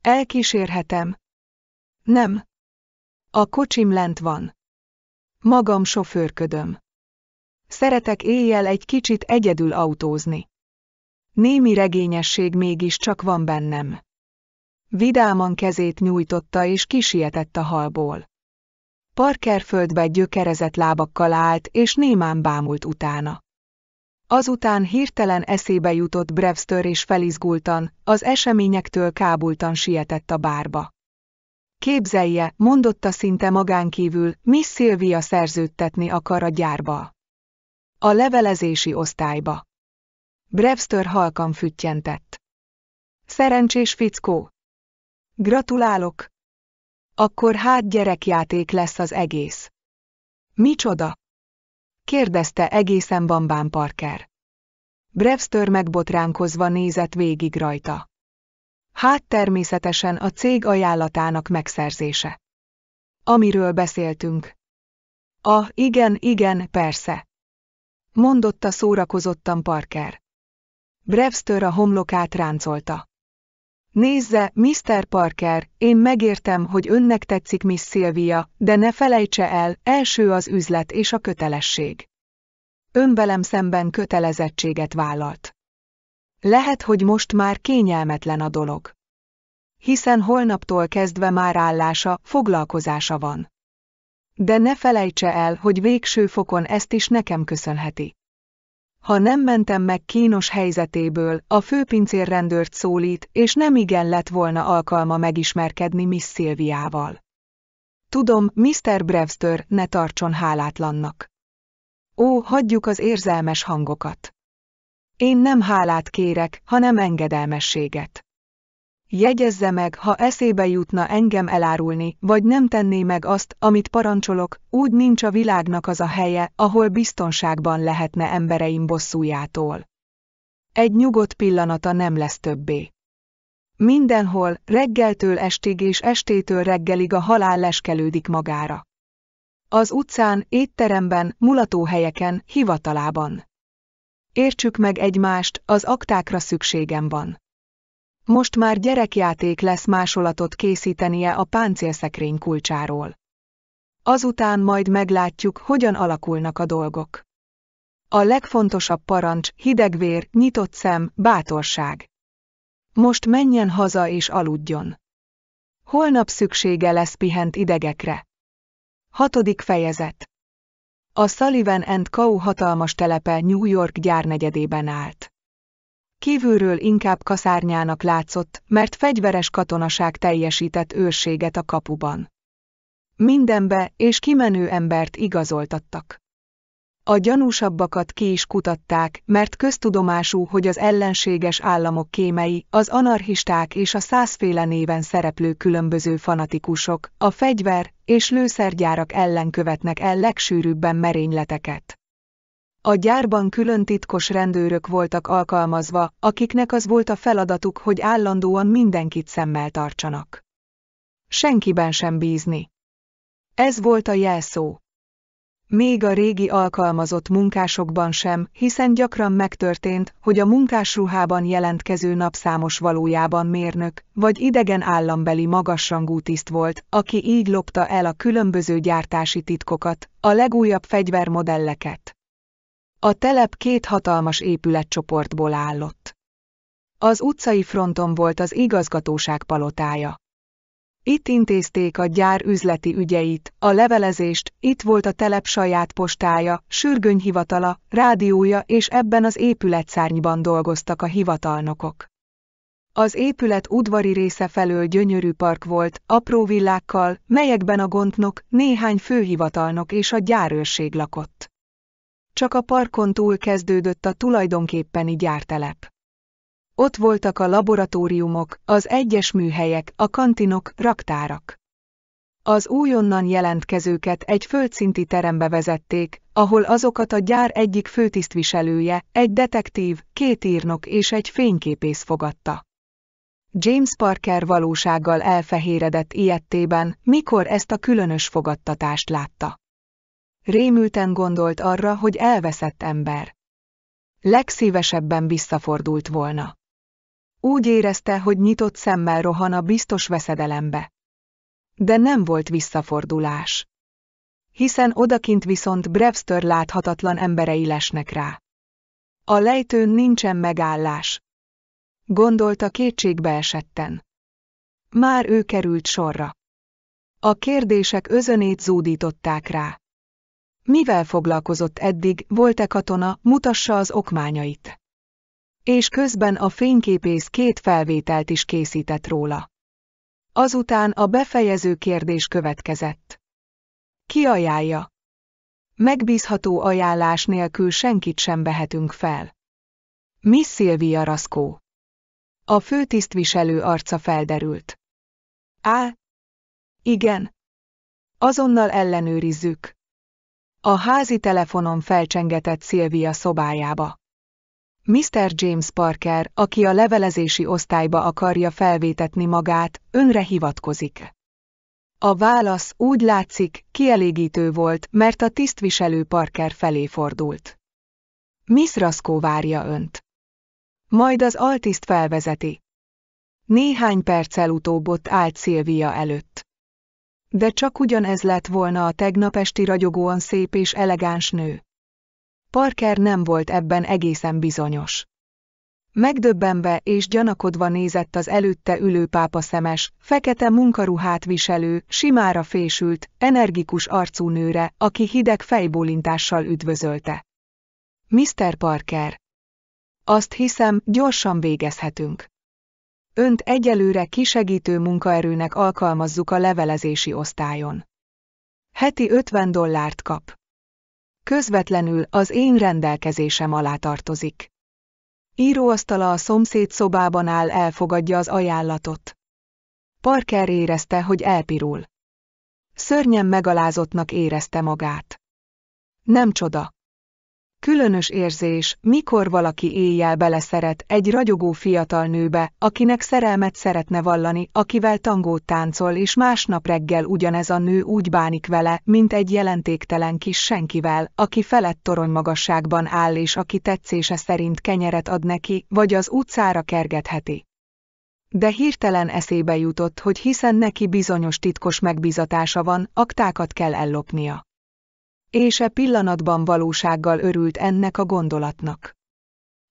[SPEAKER 1] Elkísérhetem. Nem. A kocsim lent van. Magam sofőrködöm. Szeretek éjjel egy kicsit egyedül autózni. Némi regényesség mégiscsak van bennem. Vidáman kezét nyújtotta és kisietett a halból. Parker földbe gyökerezett lábakkal állt, és némán bámult utána. Azután hirtelen eszébe jutott Brewster és felizgultan, az eseményektől kábultan sietett a bárba. Képzelje, mondotta szinte magánkívül, Miss Szilvia szerződtetni akar a gyárba. A levelezési osztályba. Brewster halkan füttyentett. Szerencsés fickó. Gratulálok. Akkor hát gyerekjáték lesz az egész. Micsoda? kérdezte egészen bambán Parker. Brevster megbotránkozva nézett végig rajta. Hát természetesen a cég ajánlatának megszerzése. Amiről beszéltünk. A, igen, igen, persze. Mondotta szórakozottan Parker. Brevstör a homlokát ráncolta. Nézze, Mr. Parker, én megértem, hogy önnek tetszik Miss Sylvia, de ne felejtse el, első az üzlet és a kötelesség. Ön velem szemben kötelezettséget vállalt. Lehet, hogy most már kényelmetlen a dolog. Hiszen holnaptól kezdve már állása, foglalkozása van. De ne felejtse el, hogy végső fokon ezt is nekem köszönheti ha nem mentem meg kínos helyzetéből, a főpincérrendőrt szólít, és nem igen lett volna alkalma megismerkedni Miss Szilviával. Tudom, Mr. Brewster, ne tartson hálátlannak. Ó, hagyjuk az érzelmes hangokat. Én nem hálát kérek, hanem engedelmességet. Jegyezze meg, ha eszébe jutna engem elárulni, vagy nem tenné meg azt, amit parancsolok, úgy nincs a világnak az a helye, ahol biztonságban lehetne embereim bosszújától. Egy nyugodt pillanata nem lesz többé. Mindenhol, reggeltől estig és estétől reggelig a halál leskelődik magára. Az utcán, étteremben, mulatóhelyeken, hivatalában. Értsük meg egymást, az aktákra szükségem van. Most már gyerekjáték lesz másolatot készítenie a páncélszekrény kulcsáról. Azután majd meglátjuk, hogyan alakulnak a dolgok. A legfontosabb parancs, hidegvér, nyitott szem, bátorság. Most menjen haza és aludjon. Holnap szüksége lesz pihent idegekre. Hatodik fejezet A Sullivan and Co. hatalmas telepe New York gyárnegyedében állt. Kívülről inkább kaszárnyának látszott, mert fegyveres katonaság teljesített őrséget a kapuban. Mindenbe és kimenő embert igazoltattak. A gyanúsabbakat ki is kutatták, mert köztudomású, hogy az ellenséges államok kémei, az anarchisták és a százféle néven szereplő különböző fanatikusok, a fegyver és lőszergyárak ellen követnek el legsűrűbben merényleteket. A gyárban külön titkos rendőrök voltak alkalmazva, akiknek az volt a feladatuk, hogy állandóan mindenkit szemmel tartsanak. Senkiben sem bízni. Ez volt a jelszó. Még a régi alkalmazott munkásokban sem, hiszen gyakran megtörtént, hogy a munkásruhában jelentkező napszámos valójában mérnök, vagy idegen állambeli magasrangú tiszt volt, aki így lopta el a különböző gyártási titkokat, a legújabb fegyvermodelleket. A telep két hatalmas épületcsoportból állott. Az utcai fronton volt az igazgatóság palotája. Itt intézték a gyár üzleti ügyeit, a levelezést, itt volt a telep saját postája, sürgönyhivatala, rádiója és ebben az épületszárnyban dolgoztak a hivatalnokok. Az épület udvari része felől gyönyörű park volt, apró villákkal, melyekben a gondnok, néhány főhivatalnok és a gyárőrség lakott csak a parkon túl kezdődött a tulajdonképpeni gyártelep. Ott voltak a laboratóriumok, az egyes műhelyek, a kantinok, raktárak. Az újonnan jelentkezőket egy földszinti terembe vezették, ahol azokat a gyár egyik főtisztviselője, egy detektív, két írnok és egy fényképész fogadta. James Parker valósággal elfehéredett ilyettében, mikor ezt a különös fogadtatást látta. Rémülten gondolt arra, hogy elveszett ember. Legszívesebben visszafordult volna. Úgy érezte, hogy nyitott szemmel rohan a biztos veszedelembe. De nem volt visszafordulás. Hiszen odakint viszont Brewster láthatatlan emberei lesnek rá. A lejtőn nincsen megállás. Gondolta kétségbe esetten. Már ő került sorra. A kérdések özönét zúdították rá. Mivel foglalkozott eddig, volt-e katona, mutassa az okmányait. És közben a fényképész két felvételt is készített róla. Azután a befejező kérdés következett. Ki ajánlja? Megbízható ajánlás nélkül senkit sem vehetünk fel. Miss Szilvia Raszkó. A főtisztviselő arca felderült. Á? Igen. Azonnal ellenőrizzük, a házi telefonom felcsengetett Szilvia szobájába. Mr. James Parker, aki a levelezési osztályba akarja felvétetni magát, önre hivatkozik. A válasz úgy látszik, kielégítő volt, mert a tisztviselő Parker felé fordult. Miss Raskó várja önt. Majd az altiszt felvezeti. Néhány perccel utóbb ott állt Szilvia előtt. De csak ugyanez lett volna a tegnap esti ragyogóan szép és elegáns nő. Parker nem volt ebben egészen bizonyos. Megdöbbenve és gyanakodva nézett az előtte ülő pápa szemes, fekete munkaruhát viselő, simára fésült, energikus arcú nőre, aki hideg fejbólintással üdvözölte. Mr. Parker. Azt hiszem, gyorsan végezhetünk. Önt egyelőre kisegítő munkaerőnek alkalmazzuk a levelezési osztályon. Heti 50 dollárt kap. Közvetlenül az én rendelkezésem alá tartozik. Íróasztala a szomszéd szobában áll, elfogadja az ajánlatot. Parker érezte, hogy elpirul. Szörnyen megalázottnak érezte magát. Nem csoda. Különös érzés, mikor valaki éjjel beleszeret egy ragyogó fiatal nőbe, akinek szerelmet szeretne vallani, akivel tangót táncol, és másnap reggel ugyanez a nő úgy bánik vele, mint egy jelentéktelen kis senkivel, aki felett torony magasságban áll és aki tetszése szerint kenyeret ad neki, vagy az utcára kergetheti de hirtelen eszébe jutott, hogy hiszen neki bizonyos titkos megbizatása van, aktákat kell ellopnia és e pillanatban valósággal örült ennek a gondolatnak.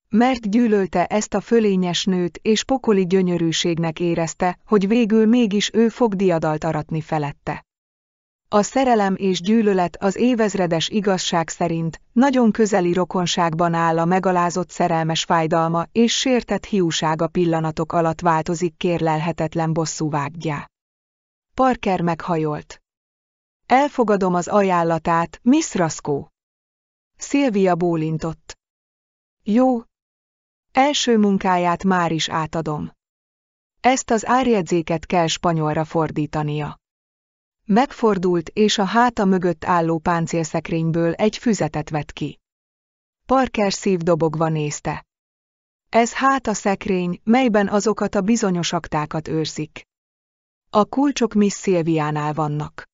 [SPEAKER 1] Mert gyűlölte ezt a fölényes nőt, és pokoli gyönyörűségnek érezte, hogy végül mégis ő fog diadalt aratni felette. A szerelem és gyűlölet az évezredes igazság szerint nagyon közeli rokonságban áll a megalázott szerelmes fájdalma és sértett hiúsága pillanatok alatt változik kérlelhetetlen bosszúvágyjá. Parker meghajolt. Elfogadom az ajánlatát, Miss Raskó. Szilvia bólintott. Jó. Első munkáját már is átadom. Ezt az árjegyzéket kell spanyolra fordítania. Megfordult, és a háta mögött álló páncélszekrényből egy füzetet vett ki. Parker szívdobogva nézte. Ez hát a szekrény, melyben azokat a bizonyos aktákat őrzik. A kulcsok Miss Szilviánál vannak.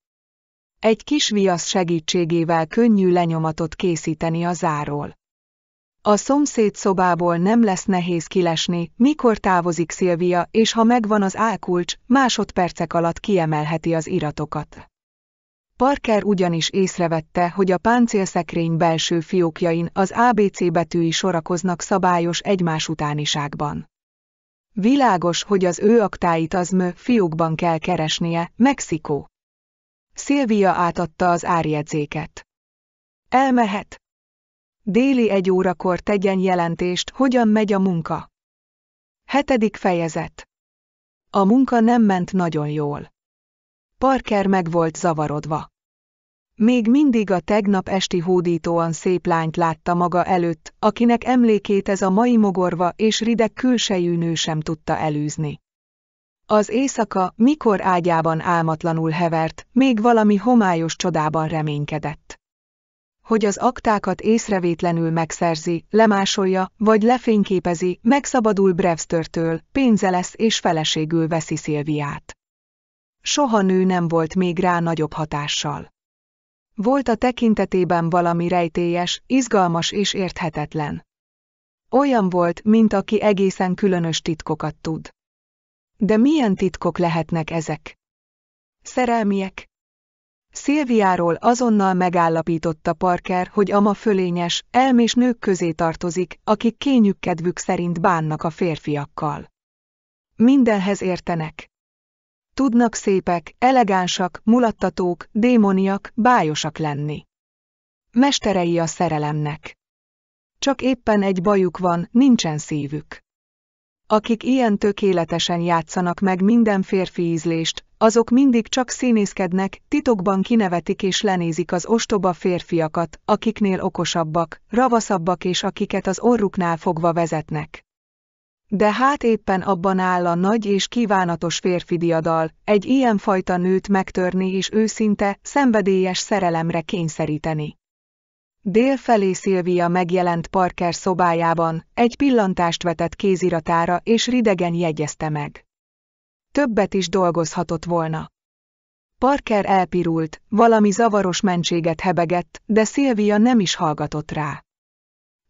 [SPEAKER 1] Egy kis viasz segítségével könnyű lenyomatot készíteni a záról. A szomszéd szobából nem lesz nehéz kilesni, mikor távozik Szilvia, és ha megvan az álkulcs, másodpercek alatt kiemelheti az iratokat. Parker ugyanis észrevette, hogy a páncélszekrény belső fiókjain az ABC betűi sorakoznak szabályos egymás utániságban. Világos, hogy az ő aktáit az mő fiókban kell keresnie, Mexikó. Szilvia átadta az árjegyzéket. Elmehet. Déli egy órakor tegyen jelentést, hogyan megy a munka. Hetedik fejezet. A munka nem ment nagyon jól. Parker meg volt zavarodva. Még mindig a tegnap esti hódítóan szép lányt látta maga előtt, akinek emlékét ez a mai mogorva és rideg külsejű nő sem tudta elűzni. Az éjszaka, mikor ágyában álmatlanul hevert, még valami homályos csodában reménykedett. Hogy az aktákat észrevétlenül megszerzi, lemásolja, vagy lefényképezi, megszabadul Brevstörtől, pénze lesz és feleségül veszi Szilviát. Soha nő nem volt még rá nagyobb hatással. Volt a tekintetében valami rejtélyes, izgalmas és érthetetlen. Olyan volt, mint aki egészen különös titkokat tud. De milyen titkok lehetnek ezek? Szerelmiek? Szilviáról azonnal megállapította Parker, hogy ama fölényes, elmés nők közé tartozik, akik kényük kedvük szerint bánnak a férfiakkal. Mindenhez értenek. Tudnak szépek, elegánsak, mulattatók, démoniak, bájosak lenni. Mesterei a szerelemnek. Csak éppen egy bajuk van, nincsen szívük. Akik ilyen tökéletesen játszanak meg minden férfi ízlést, azok mindig csak színészkednek, titokban kinevetik és lenézik az ostoba férfiakat, akiknél okosabbak, ravaszabbak és akiket az orruknál fogva vezetnek. De hát éppen abban áll a nagy és kívánatos férfi diadal, egy ilyenfajta nőt megtörni és őszinte, szenvedélyes szerelemre kényszeríteni. Délfelé Szilvia megjelent Parker szobájában, egy pillantást vetett kéziratára és ridegen jegyezte meg. Többet is dolgozhatott volna. Parker elpirult, valami zavaros mentséget hebegett, de Szilvia nem is hallgatott rá.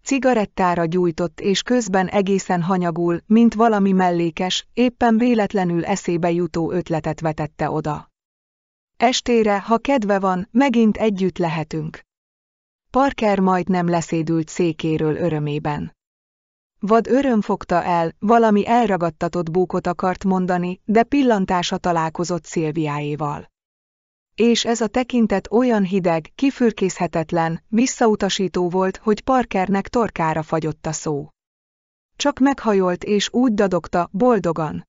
[SPEAKER 1] Cigarettára gyújtott és közben egészen hanyagul, mint valami mellékes, éppen véletlenül eszébe jutó ötletet vetette oda. Estére, ha kedve van, megint együtt lehetünk. Parker majdnem leszédült székéről örömében. Vad öröm fogta el, valami elragadtatott búkot akart mondani, de pillantása találkozott Szilviáéval. És ez a tekintet olyan hideg, kifürkészhetetlen, visszautasító volt, hogy Parkernek torkára fagyott a szó. Csak meghajolt és úgy dadogta, boldogan.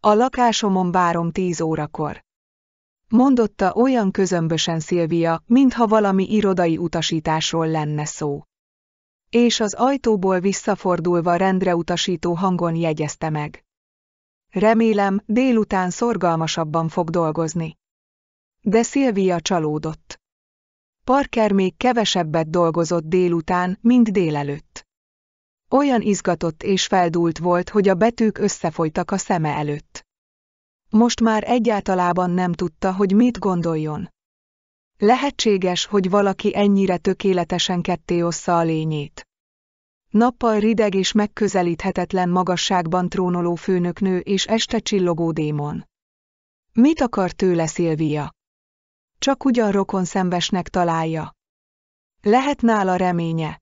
[SPEAKER 1] A lakásomon várom tíz órakor mondotta olyan közömbösen Szilvia, mintha valami irodai utasításról lenne szó. És az ajtóból visszafordulva rendre utasító hangon jegyezte meg. Remélem, délután szorgalmasabban fog dolgozni. De Szilvia csalódott. Parker még kevesebbet dolgozott délután, mint délelőtt. Olyan izgatott és feldúlt volt, hogy a betűk összefolytak a szeme előtt. Most már egyáltalában nem tudta, hogy mit gondoljon. Lehetséges, hogy valaki ennyire tökéletesen ketté ossza a lényét. Nappal rideg és megközelíthetetlen magasságban trónoló főnöknő és este csillogó démon. Mit akar tőle Szilvia? Csak ugyan rokon szembesnek találja. Lehet nála reménye.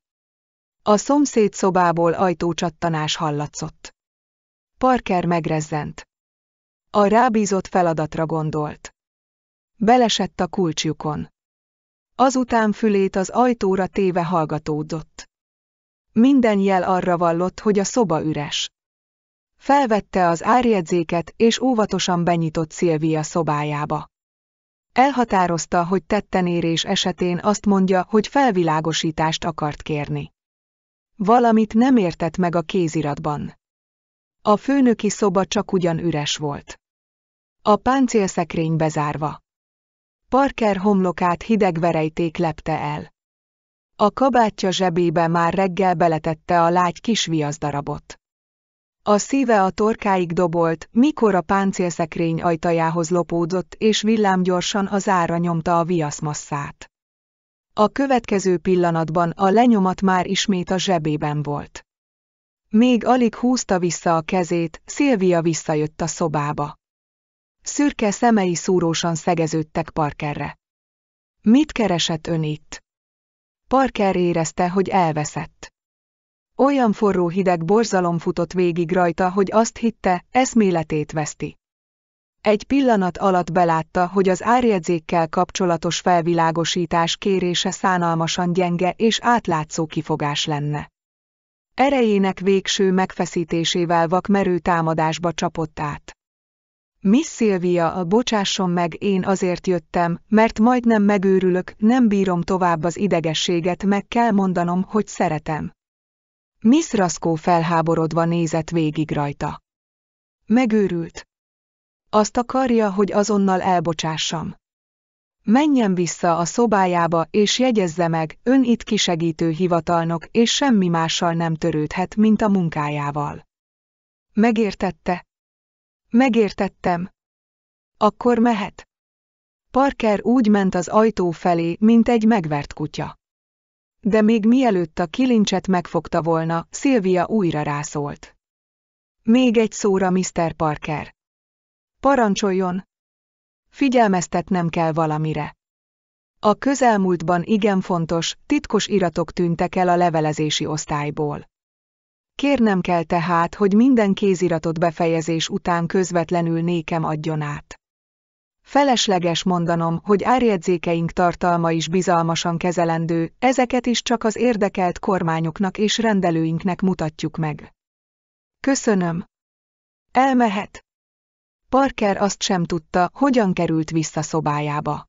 [SPEAKER 1] A szomszéd szobából ajtócsattanás hallatszott. Parker megrezzent. A rábízott feladatra gondolt. Belesett a kulcsjukon. Azután fülét az ajtóra téve hallgatódott. Minden jel arra vallott, hogy a szoba üres. Felvette az árjegyzéket, és óvatosan benyitott Szilvia szobájába. Elhatározta, hogy tettenérés esetén azt mondja, hogy felvilágosítást akart kérni. Valamit nem értett meg a kéziratban. A főnöki szoba csak ugyan üres volt. A páncélszekrény bezárva. Parker homlokát hideg verejték lepte el. A kabátja zsebébe már reggel beletette a lágy kis viaszdarabot. A szíve a torkáig dobolt, mikor a páncélszekrény ajtajához lopódzott, és villámgyorsan az ára nyomta a viaszmasszát. A következő pillanatban a lenyomat már ismét a zsebében volt. Még alig húzta vissza a kezét, Szilvia visszajött a szobába. Szürke szemei szúrósan szegeződtek Parkerre. Mit keresett ön itt? Parker érezte, hogy elveszett. Olyan forró hideg borzalom futott végig rajta, hogy azt hitte, eszméletét veszti. Egy pillanat alatt belátta, hogy az árjegyzékkel kapcsolatos felvilágosítás kérése szánalmasan gyenge és átlátszó kifogás lenne. Erejének végső megfeszítésével vakmerő támadásba csapott át. Miss Szilvia, bocsásson meg, én azért jöttem, mert majdnem megőrülök, nem bírom tovább az idegességet, meg kell mondanom, hogy szeretem. Miss Raskó felháborodva nézett végig rajta. Megőrült. Azt akarja, hogy azonnal elbocsássam. Menjen vissza a szobájába és jegyezze meg, ön itt kisegítő hivatalnok és semmi mással nem törődhet, mint a munkájával. Megértette? Megértettem. Akkor mehet. Parker úgy ment az ajtó felé, mint egy megvert kutya. De még mielőtt a kilincset megfogta volna, Szilvia újra rászólt. Még egy szóra, Mr. Parker. Parancsoljon, figyelmeztetnem kell valamire. A közelmúltban igen fontos, titkos iratok tűntek el a levelezési osztályból. Kérnem kell tehát, hogy minden kéziratot befejezés után közvetlenül nékem adjon át. Felesleges mondanom, hogy árjegyzékeink tartalma is bizalmasan kezelendő, ezeket is csak az érdekelt kormányoknak és rendelőinknek mutatjuk meg. Köszönöm. Elmehet. Parker azt sem tudta, hogyan került vissza szobájába.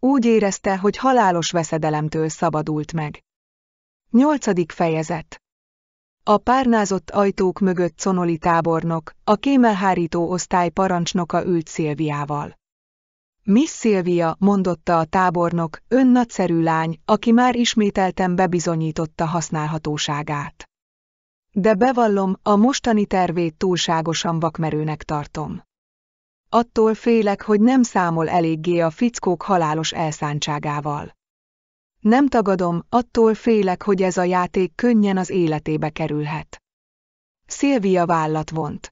[SPEAKER 1] Úgy érezte, hogy halálos veszedelemtől szabadult meg. Nyolcadik fejezet A párnázott ajtók mögött Conoli tábornok, a kémelhárító osztály parancsnoka ült Szilviával. Miss Szilvia, mondotta a tábornok, ön nagyszerű lány, aki már ismételten bebizonyította használhatóságát. De bevallom, a mostani tervét túlságosan vakmerőnek tartom. Attól félek, hogy nem számol eléggé a fickók halálos elszántságával. Nem tagadom, attól félek, hogy ez a játék könnyen az életébe kerülhet. Szilvia vállat vont.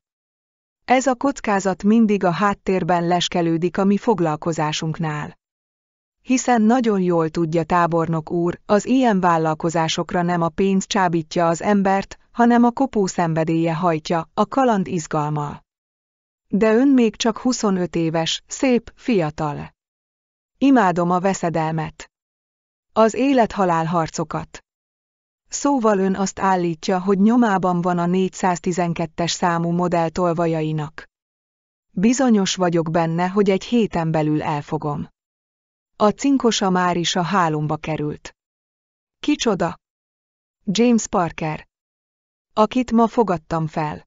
[SPEAKER 1] Ez a kockázat mindig a háttérben leskelődik a mi foglalkozásunknál. Hiszen nagyon jól tudja tábornok úr, az ilyen vállalkozásokra nem a pénz csábítja az embert, hanem a kopó szenvedélye hajtja, a kaland izgalma. De ön még csak 25 éves, szép, fiatal. Imádom a veszedelmet. Az élet-halál harcokat. Szóval ön azt állítja, hogy nyomában van a 412-es számú modell tolvajainak. Bizonyos vagyok benne, hogy egy héten belül elfogom. A cinkosa már is a hálomba került. Kicsoda? James Parker akit ma fogadtam fel.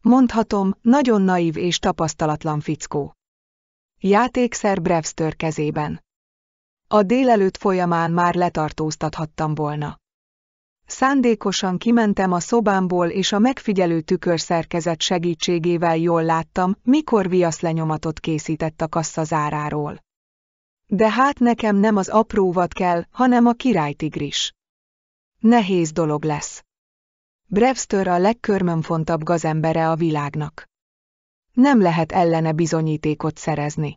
[SPEAKER 1] Mondhatom, nagyon naív és tapasztalatlan fickó. Játékszer Brewster kezében. A délelőtt folyamán már letartóztathattam volna. Szándékosan kimentem a szobámból és a megfigyelő tükörszerkezet segítségével jól láttam, mikor viaszlenyomatot készített a kassa záráról. De hát nekem nem az apróvat kell, hanem a királytigris. Nehéz dolog lesz. Brewster a legkörmönfontabb gazembere a világnak. Nem lehet ellene bizonyítékot szerezni.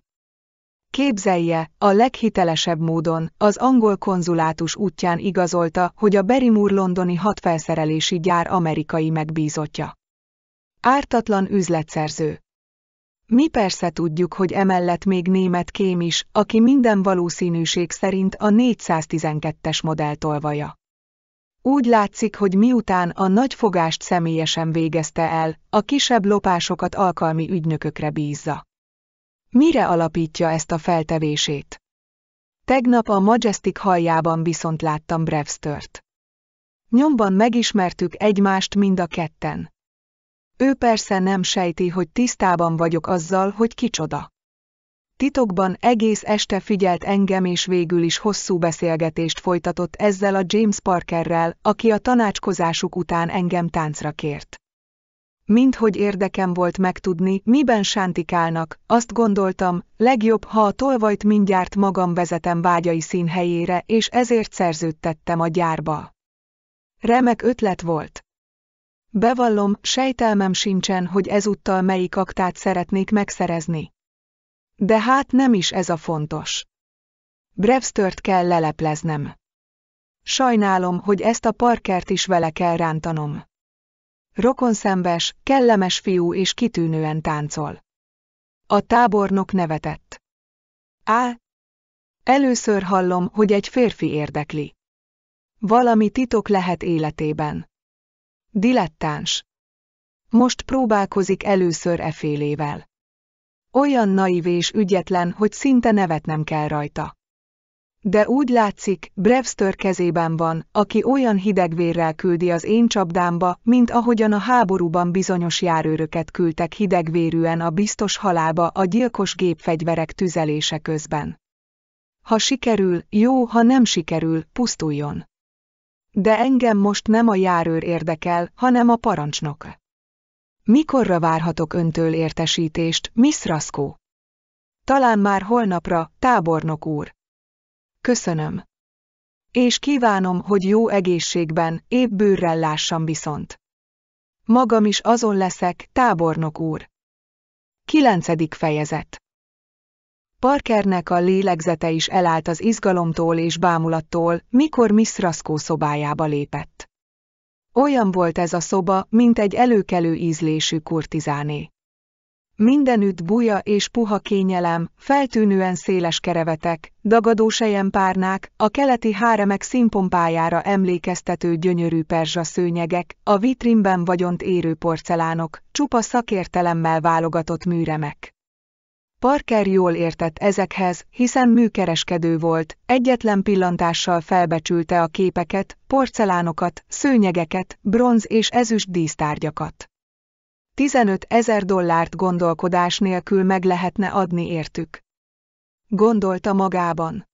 [SPEAKER 1] Képzelje, a leghitelesebb módon az angol konzulátus útján igazolta, hogy a Berimur londoni hatfelszerelési gyár amerikai megbízottja. Ártatlan üzletszerző. Mi persze tudjuk, hogy emellett még német kém is, aki minden valószínűség szerint a 412-es modell tolvaja. Úgy látszik, hogy miután a nagy fogást személyesen végezte el, a kisebb lopásokat alkalmi ügynökökre bízza. Mire alapítja ezt a feltevését? Tegnap a Majestic haljában viszont láttam Brevstört. Nyomban megismertük egymást mind a ketten. Ő persze nem sejti, hogy tisztában vagyok azzal, hogy kicsoda. Titokban egész este figyelt engem és végül is hosszú beszélgetést folytatott ezzel a James Parkerrel, aki a tanácskozásuk után engem táncra kért. hogy érdekem volt megtudni, miben sántikálnak, azt gondoltam, legjobb, ha a tolvajt mindjárt magam vezetem vágyai színhelyére, és ezért szerződtettem a gyárba. Remek ötlet volt. Bevallom, sejtelmem sincsen, hogy ezúttal melyik aktát szeretnék megszerezni. De hát nem is ez a fontos. Brevstört kell lelepleznem. Sajnálom, hogy ezt a parkert is vele kell rántanom. Rokonszembes, kellemes fiú és kitűnően táncol. A tábornok nevetett. Á, először hallom, hogy egy férfi érdekli. Valami titok lehet életében. Dilettáns. Most próbálkozik először e félével. Olyan naív és ügyetlen, hogy szinte nevetnem kell rajta. De úgy látszik, Brewster kezében van, aki olyan hidegvérrel küldi az én csapdámba, mint ahogyan a háborúban bizonyos járőröket küldtek hidegvérűen a biztos halába a gyilkos gépfegyverek tüzelése közben. Ha sikerül, jó, ha nem sikerül, pusztuljon. De engem most nem a járőr érdekel, hanem a parancsnok. Mikorra várhatok öntől értesítést, Miss Raskó? Talán már holnapra, tábornok úr. Köszönöm. És kívánom, hogy jó egészségben, épp bőrrel lássam viszont. Magam is azon leszek, tábornok úr. Kilencedik fejezet Parkernek a lélegzete is elállt az izgalomtól és bámulattól, mikor Miss Raskó szobájába lépett. Olyan volt ez a szoba, mint egy előkelő ízlésű kurtizáné. Mindenütt buja és puha kényelem, feltűnően széles kerevetek, dagadó párnák, a keleti háremek színpompájára emlékeztető gyönyörű szőnyegek, a vitrinben vagyont érő porcelánok, csupa szakértelemmel válogatott műremek. Parker jól értett ezekhez, hiszen műkereskedő volt, egyetlen pillantással felbecsülte a képeket, porcelánokat, szőnyegeket, bronz és ezüst dísztárgyakat. 15 ezer dollárt gondolkodás nélkül meg lehetne adni értük. Gondolta magában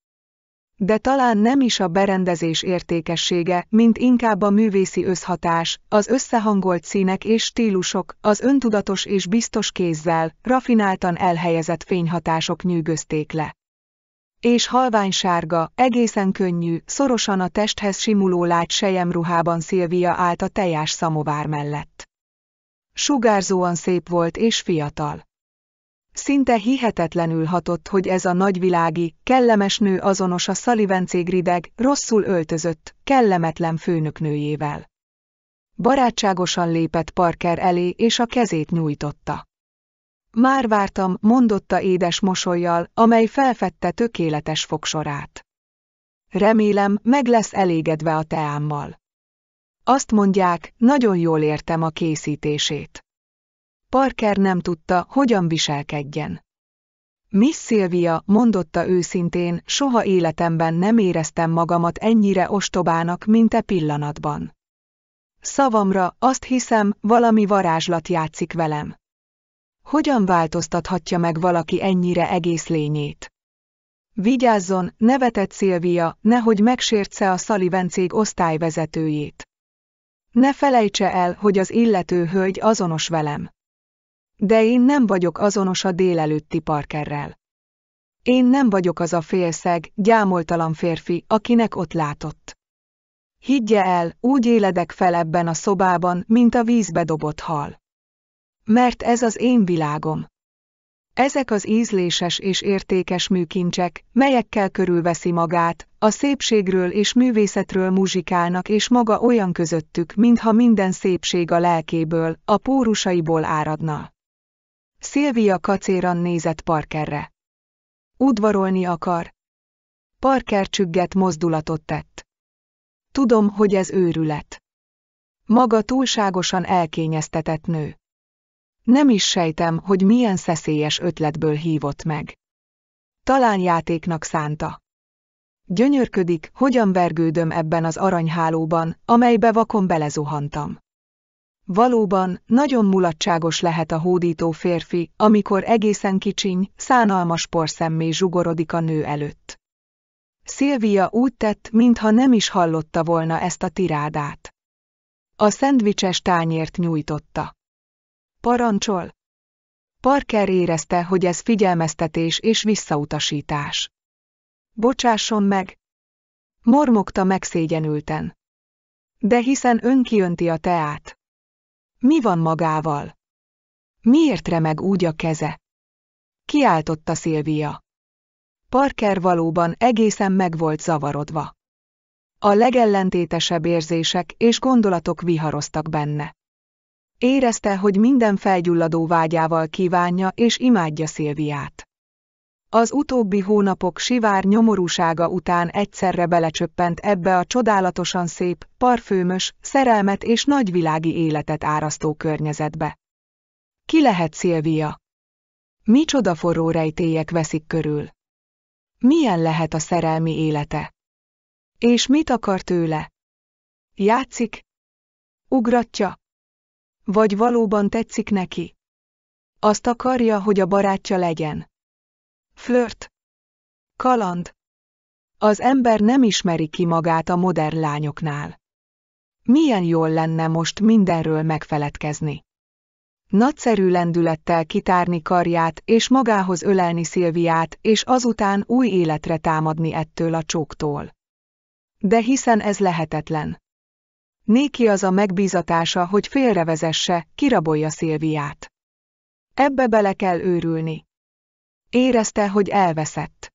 [SPEAKER 1] de talán nem is a berendezés értékessége, mint inkább a művészi összhatás, az összehangolt színek és stílusok, az öntudatos és biztos kézzel, rafináltan elhelyezett fényhatások nyűgözték le. És halvány sárga, egészen könnyű, szorosan a testhez simuló lágy sejemruhában Szilvia állt a tejás szamovár mellett. Sugárzóan szép volt és fiatal. Szinte hihetetlenül hatott, hogy ez a nagyvilági, kellemes nő azonos a szalivencégrideg, rosszul öltözött, kellemetlen főnöknőjével. Barátságosan lépett Parker elé, és a kezét nyújtotta. Már vártam, mondotta édes mosolyjal, amely felfedte tökéletes fogsorát. Remélem, meg lesz elégedve a teámmal. Azt mondják, nagyon jól értem a készítését. Parker nem tudta, hogyan viselkedjen. Miss Sylvia mondotta őszintén, soha életemben nem éreztem magamat ennyire ostobának, mint e pillanatban. Szavamra, azt hiszem, valami varázslat játszik velem. Hogyan változtathatja meg valaki ennyire egész lényét? Vigyázzon, nevetett Szilvia, nehogy megsértse a Sullivan cég osztályvezetőjét. Ne felejtse el, hogy az illető hölgy azonos velem. De én nem vagyok azonos a délelőtti Parkerrel. Én nem vagyok az a félszeg, gyámoltalan férfi, akinek ott látott. Higgye el, úgy éledek fel ebben a szobában, mint a vízbe dobott hal. Mert ez az én világom. Ezek az ízléses és értékes műkincsek, melyekkel körülveszi magát, a szépségről és művészetről muzsikálnak és maga olyan közöttük, mintha minden szépség a lelkéből, a pórusaiból áradna. Szilvia kacéran nézett Parkerre. Udvarolni akar. Parker csügget mozdulatot tett. Tudom, hogy ez őrület. Maga túlságosan elkényeztetett nő. Nem is sejtem, hogy milyen szeszélyes ötletből hívott meg. Talán játéknak szánta. Gyönyörködik, hogyan vergődöm ebben az aranyhálóban, amelybe vakon belezuhantam. Valóban, nagyon mulatságos lehet a hódító férfi, amikor egészen kicsiny, szánalmas porszemmé zsugorodik a nő előtt. Szilvia úgy tett, mintha nem is hallotta volna ezt a tirádát. A szendvicses tányért nyújtotta. Parancsol! Parker érezte, hogy ez figyelmeztetés és visszautasítás. Bocsásson meg! Mormogta megszégyenülten. De hiszen ön kiönti a teát. Mi van magával? Miért remeg úgy a keze? Kiáltotta Szilvia. Parker valóban egészen meg volt zavarodva. A legellentétesebb érzések és gondolatok viharoztak benne. Érezte, hogy minden felgyulladó vágyával kívánja és imádja Szilviát. Az utóbbi hónapok sivár nyomorúsága után egyszerre belecsöppent ebbe a csodálatosan szép, parfümös, szerelmet és nagyvilági életet árasztó környezetbe. Ki lehet Szilvia? Micsoda forró rejtélyek veszik körül? Milyen lehet a szerelmi élete? És mit akar tőle? Játszik? Ugratja? Vagy valóban tetszik neki? Azt akarja, hogy a barátja legyen. Flört. Kaland. Az ember nem ismeri ki magát a modern lányoknál. Milyen jól lenne most mindenről megfeledkezni. Nagyszerű lendülettel kitárni karját és magához ölelni Szilviát, és azután új életre támadni ettől a csóktól. De hiszen ez lehetetlen. Néki az a megbízatása, hogy félrevezesse, kirabolja Szilviát. Ebbe bele kell őrülni. Érezte, hogy elveszett.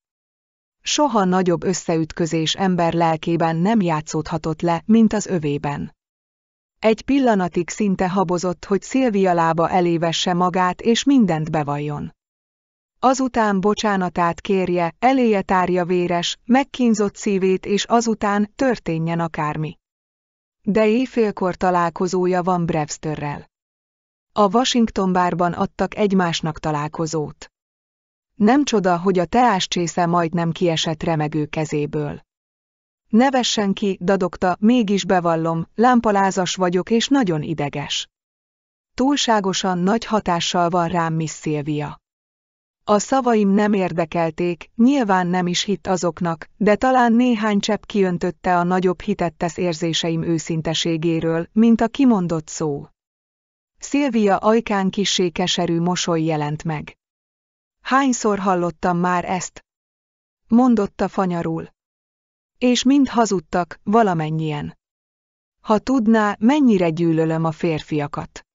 [SPEAKER 1] Soha nagyobb összeütközés ember lelkében nem játszódhatott le, mint az övében. Egy pillanatig szinte habozott, hogy Szilvia lába elévesse magát és mindent bevajon. Azután bocsánatát kérje, eléje tárja véres, megkínzott szívét és azután történjen akármi. De éjfélkor találkozója van Brevsterrel. A Washington bárban adtak egymásnak találkozót. Nem csoda, hogy a csésze majdnem kiesett remegő kezéből. Ne vessen ki, dadogta, mégis bevallom, lámpalázas vagyok és nagyon ideges. Túlságosan nagy hatással van rám Miss Szilvia. A szavaim nem érdekelték, nyilván nem is hitt azoknak, de talán néhány csepp kiöntötte a nagyobb hitet tesz érzéseim őszinteségéről, mint a kimondott szó. Szilvia ajkán kissé keserű mosoly jelent meg. Hányszor hallottam már ezt? Mondotta fanyarul. És mind hazudtak, valamennyien. Ha tudná, mennyire gyűlölöm a férfiakat.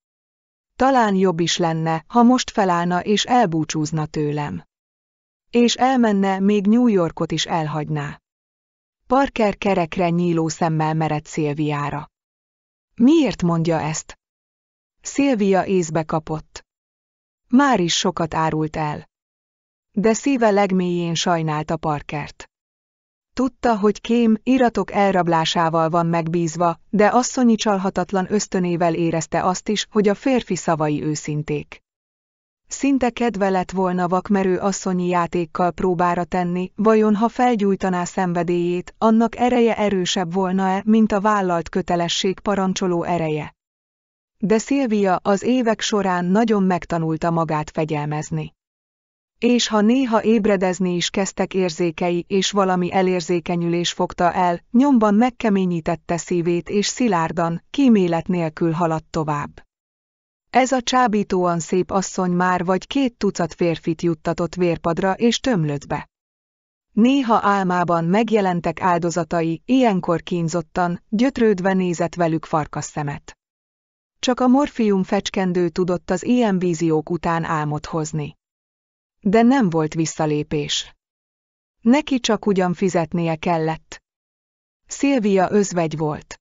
[SPEAKER 1] Talán jobb is lenne, ha most felállna és elbúcsúzna tőlem. És elmenne, még New Yorkot is elhagyná. Parker kerekre nyíló szemmel mered Szilviára. Miért mondja ezt? Szilvia észbe kapott. Már is sokat árult el de szíve legmélyén sajnálta Parkert. Tudta, hogy Kém iratok elrablásával van megbízva, de asszonyi csalhatatlan ösztönével érezte azt is, hogy a férfi szavai őszinték. Szinte kedve lett volna vakmerő asszonyi játékkal próbára tenni, vajon ha felgyújtaná szenvedélyét, annak ereje erősebb volna-e, mint a vállalt kötelesség parancsoló ereje. De Szilvia az évek során nagyon megtanulta magát fegyelmezni és ha néha ébredezni is kezdtek érzékei és valami elérzékenyülés fogta el, nyomban megkeményítette szívét és szilárdan, kímélet nélkül haladt tovább. Ez a csábítóan szép asszony már vagy két tucat férfit juttatott vérpadra és tömlötbe. Néha álmában megjelentek áldozatai, ilyenkor kínzottan, gyötrődve nézett velük farkas szemet. Csak a morfium fecskendő tudott az ilyen víziók után álmot hozni. De nem volt visszalépés. Neki csak ugyan fizetnie kellett. Szilvia özvegy volt.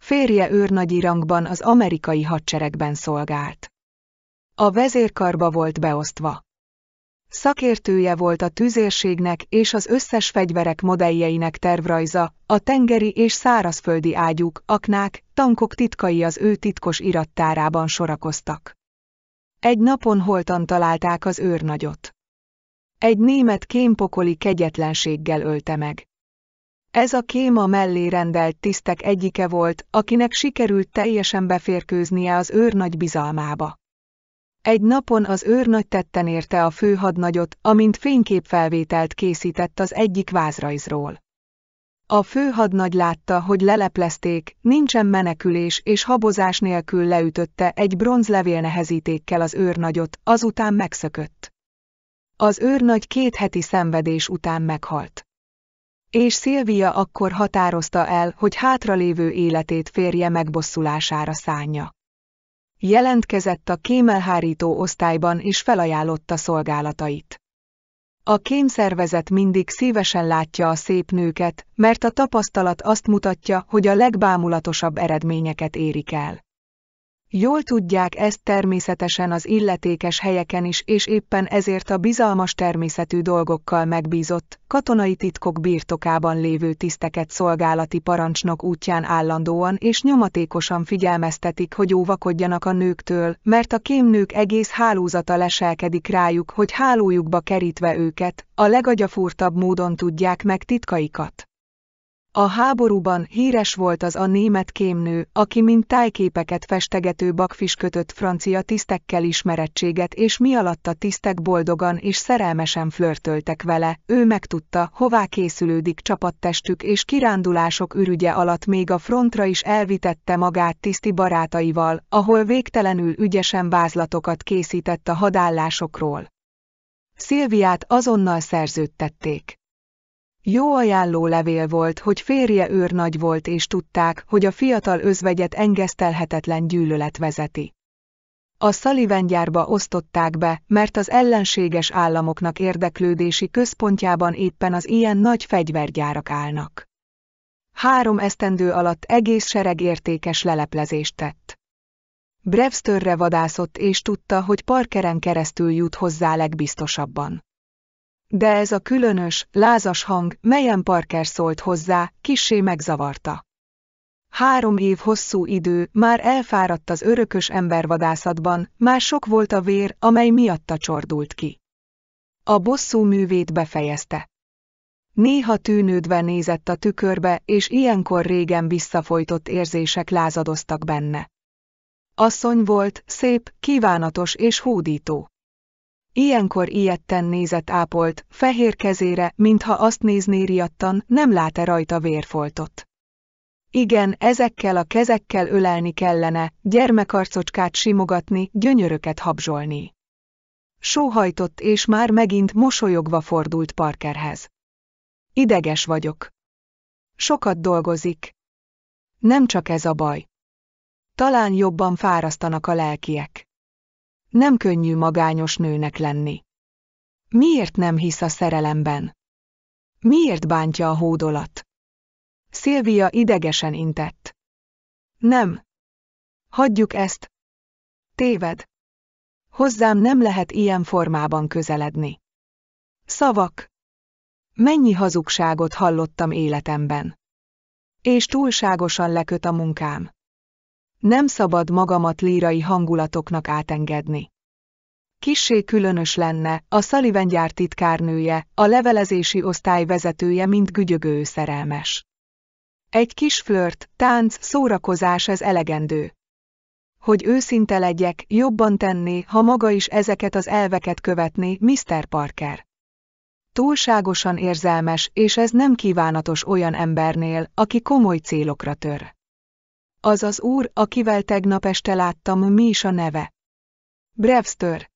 [SPEAKER 1] Férje őrnagyi rangban az amerikai hadseregben szolgált. A vezérkarba volt beosztva. Szakértője volt a tüzérségnek és az összes fegyverek modelljeinek tervrajza, a tengeri és szárazföldi ágyúk, aknák, tankok titkai az ő titkos irattárában sorakoztak. Egy napon holtan találták az őrnagyot. Egy német kémpokoli kegyetlenséggel ölte meg. Ez a kéma mellé rendelt tisztek egyike volt, akinek sikerült teljesen beférkőznie az őrnagy bizalmába. Egy napon az őrnagy tetten érte a főhadnagyot, amint fényképfelvételt készített az egyik vázrajzról. A főhadnagy látta, hogy leleplezték, nincsen menekülés és habozás nélkül leütötte egy bronzlevél nehezítékkel az őrnagyot, azután megszökött. Az őrnagy két heti szenvedés után meghalt. És Szilvia akkor határozta el, hogy hátralévő életét férje megbosszulására szánja. Jelentkezett a kémelhárító osztályban és felajánlotta szolgálatait. A kémszervezet mindig szívesen látja a szép nőket, mert a tapasztalat azt mutatja, hogy a legbámulatosabb eredményeket érik el. Jól tudják ezt természetesen az illetékes helyeken is, és éppen ezért a bizalmas természetű dolgokkal megbízott, katonai titkok birtokában lévő tiszteket szolgálati parancsnok útján állandóan és nyomatékosan figyelmeztetik, hogy óvakodjanak a nőktől, mert a kémnők egész hálózata leselkedik rájuk, hogy hálójukba kerítve őket, a legagyafúrtabb módon tudják meg titkaikat. A háborúban híres volt az a német kémnő, aki mint tájképeket festegető bakfis kötött francia tisztekkel ismerettséget és mi alatt a tisztek boldogan és szerelmesen flörtöltek vele, ő megtudta, hová készülődik csapattestük és kirándulások ürügye alatt még a frontra is elvitette magát tiszti barátaival, ahol végtelenül ügyesen vázlatokat készített a hadállásokról. Szilviát azonnal szerződtették. Jó ajánló levél volt, hogy férje őrnagy volt és tudták, hogy a fiatal özvegyet engesztelhetetlen gyűlölet vezeti. A Sullivan gyárba osztották be, mert az ellenséges államoknak érdeklődési központjában éppen az ilyen nagy fegyvergyárak állnak. Három esztendő alatt egész sereg értékes leleplezést tett. Brewsterre vadászott és tudta, hogy Parkeren keresztül jut hozzá legbiztosabban. De ez a különös, lázas hang, melyen Parker szólt hozzá, kissé megzavarta. Három év hosszú idő, már elfáradt az örökös embervadászatban, már sok volt a vér, amely miatta csordult ki. A bosszú művét befejezte. Néha tűnődve nézett a tükörbe, és ilyenkor régen visszafojtott érzések lázadoztak benne. Asszony volt, szép, kívánatos és hódító. Ilyenkor ilyetten nézett ápolt, fehér kezére, mintha azt nézné riadtan, nem lát-e rajta vérfoltot. Igen, ezekkel a kezekkel ölelni kellene, gyermekarcocskát simogatni, gyönyöröket habzsolni. Sóhajtott és már megint mosolyogva fordult Parkerhez. Ideges vagyok. Sokat dolgozik. Nem csak ez a baj. Talán jobban fárasztanak a lelkiek. Nem könnyű magányos nőnek lenni. Miért nem hisz a szerelemben? Miért bántja a hódolat? Szilvia idegesen intett. Nem. Hagyjuk ezt. Téved. Hozzám nem lehet ilyen formában közeledni. Szavak. Mennyi hazugságot hallottam életemben. És túlságosan leköt a munkám. Nem szabad magamat lírai hangulatoknak átengedni. Kissé különös lenne, a Sullivan gyár titkárnője, a levelezési osztály vezetője mint gügyögő szerelmes. Egy kis flört, tánc, szórakozás ez elegendő. Hogy őszinte legyek, jobban tenné, ha maga is ezeket az elveket követné, Mr. Parker. Túlságosan érzelmes, és ez nem kívánatos olyan embernél, aki komoly célokra tör. Az az úr, akivel tegnap este láttam, mi is a neve? Brewster.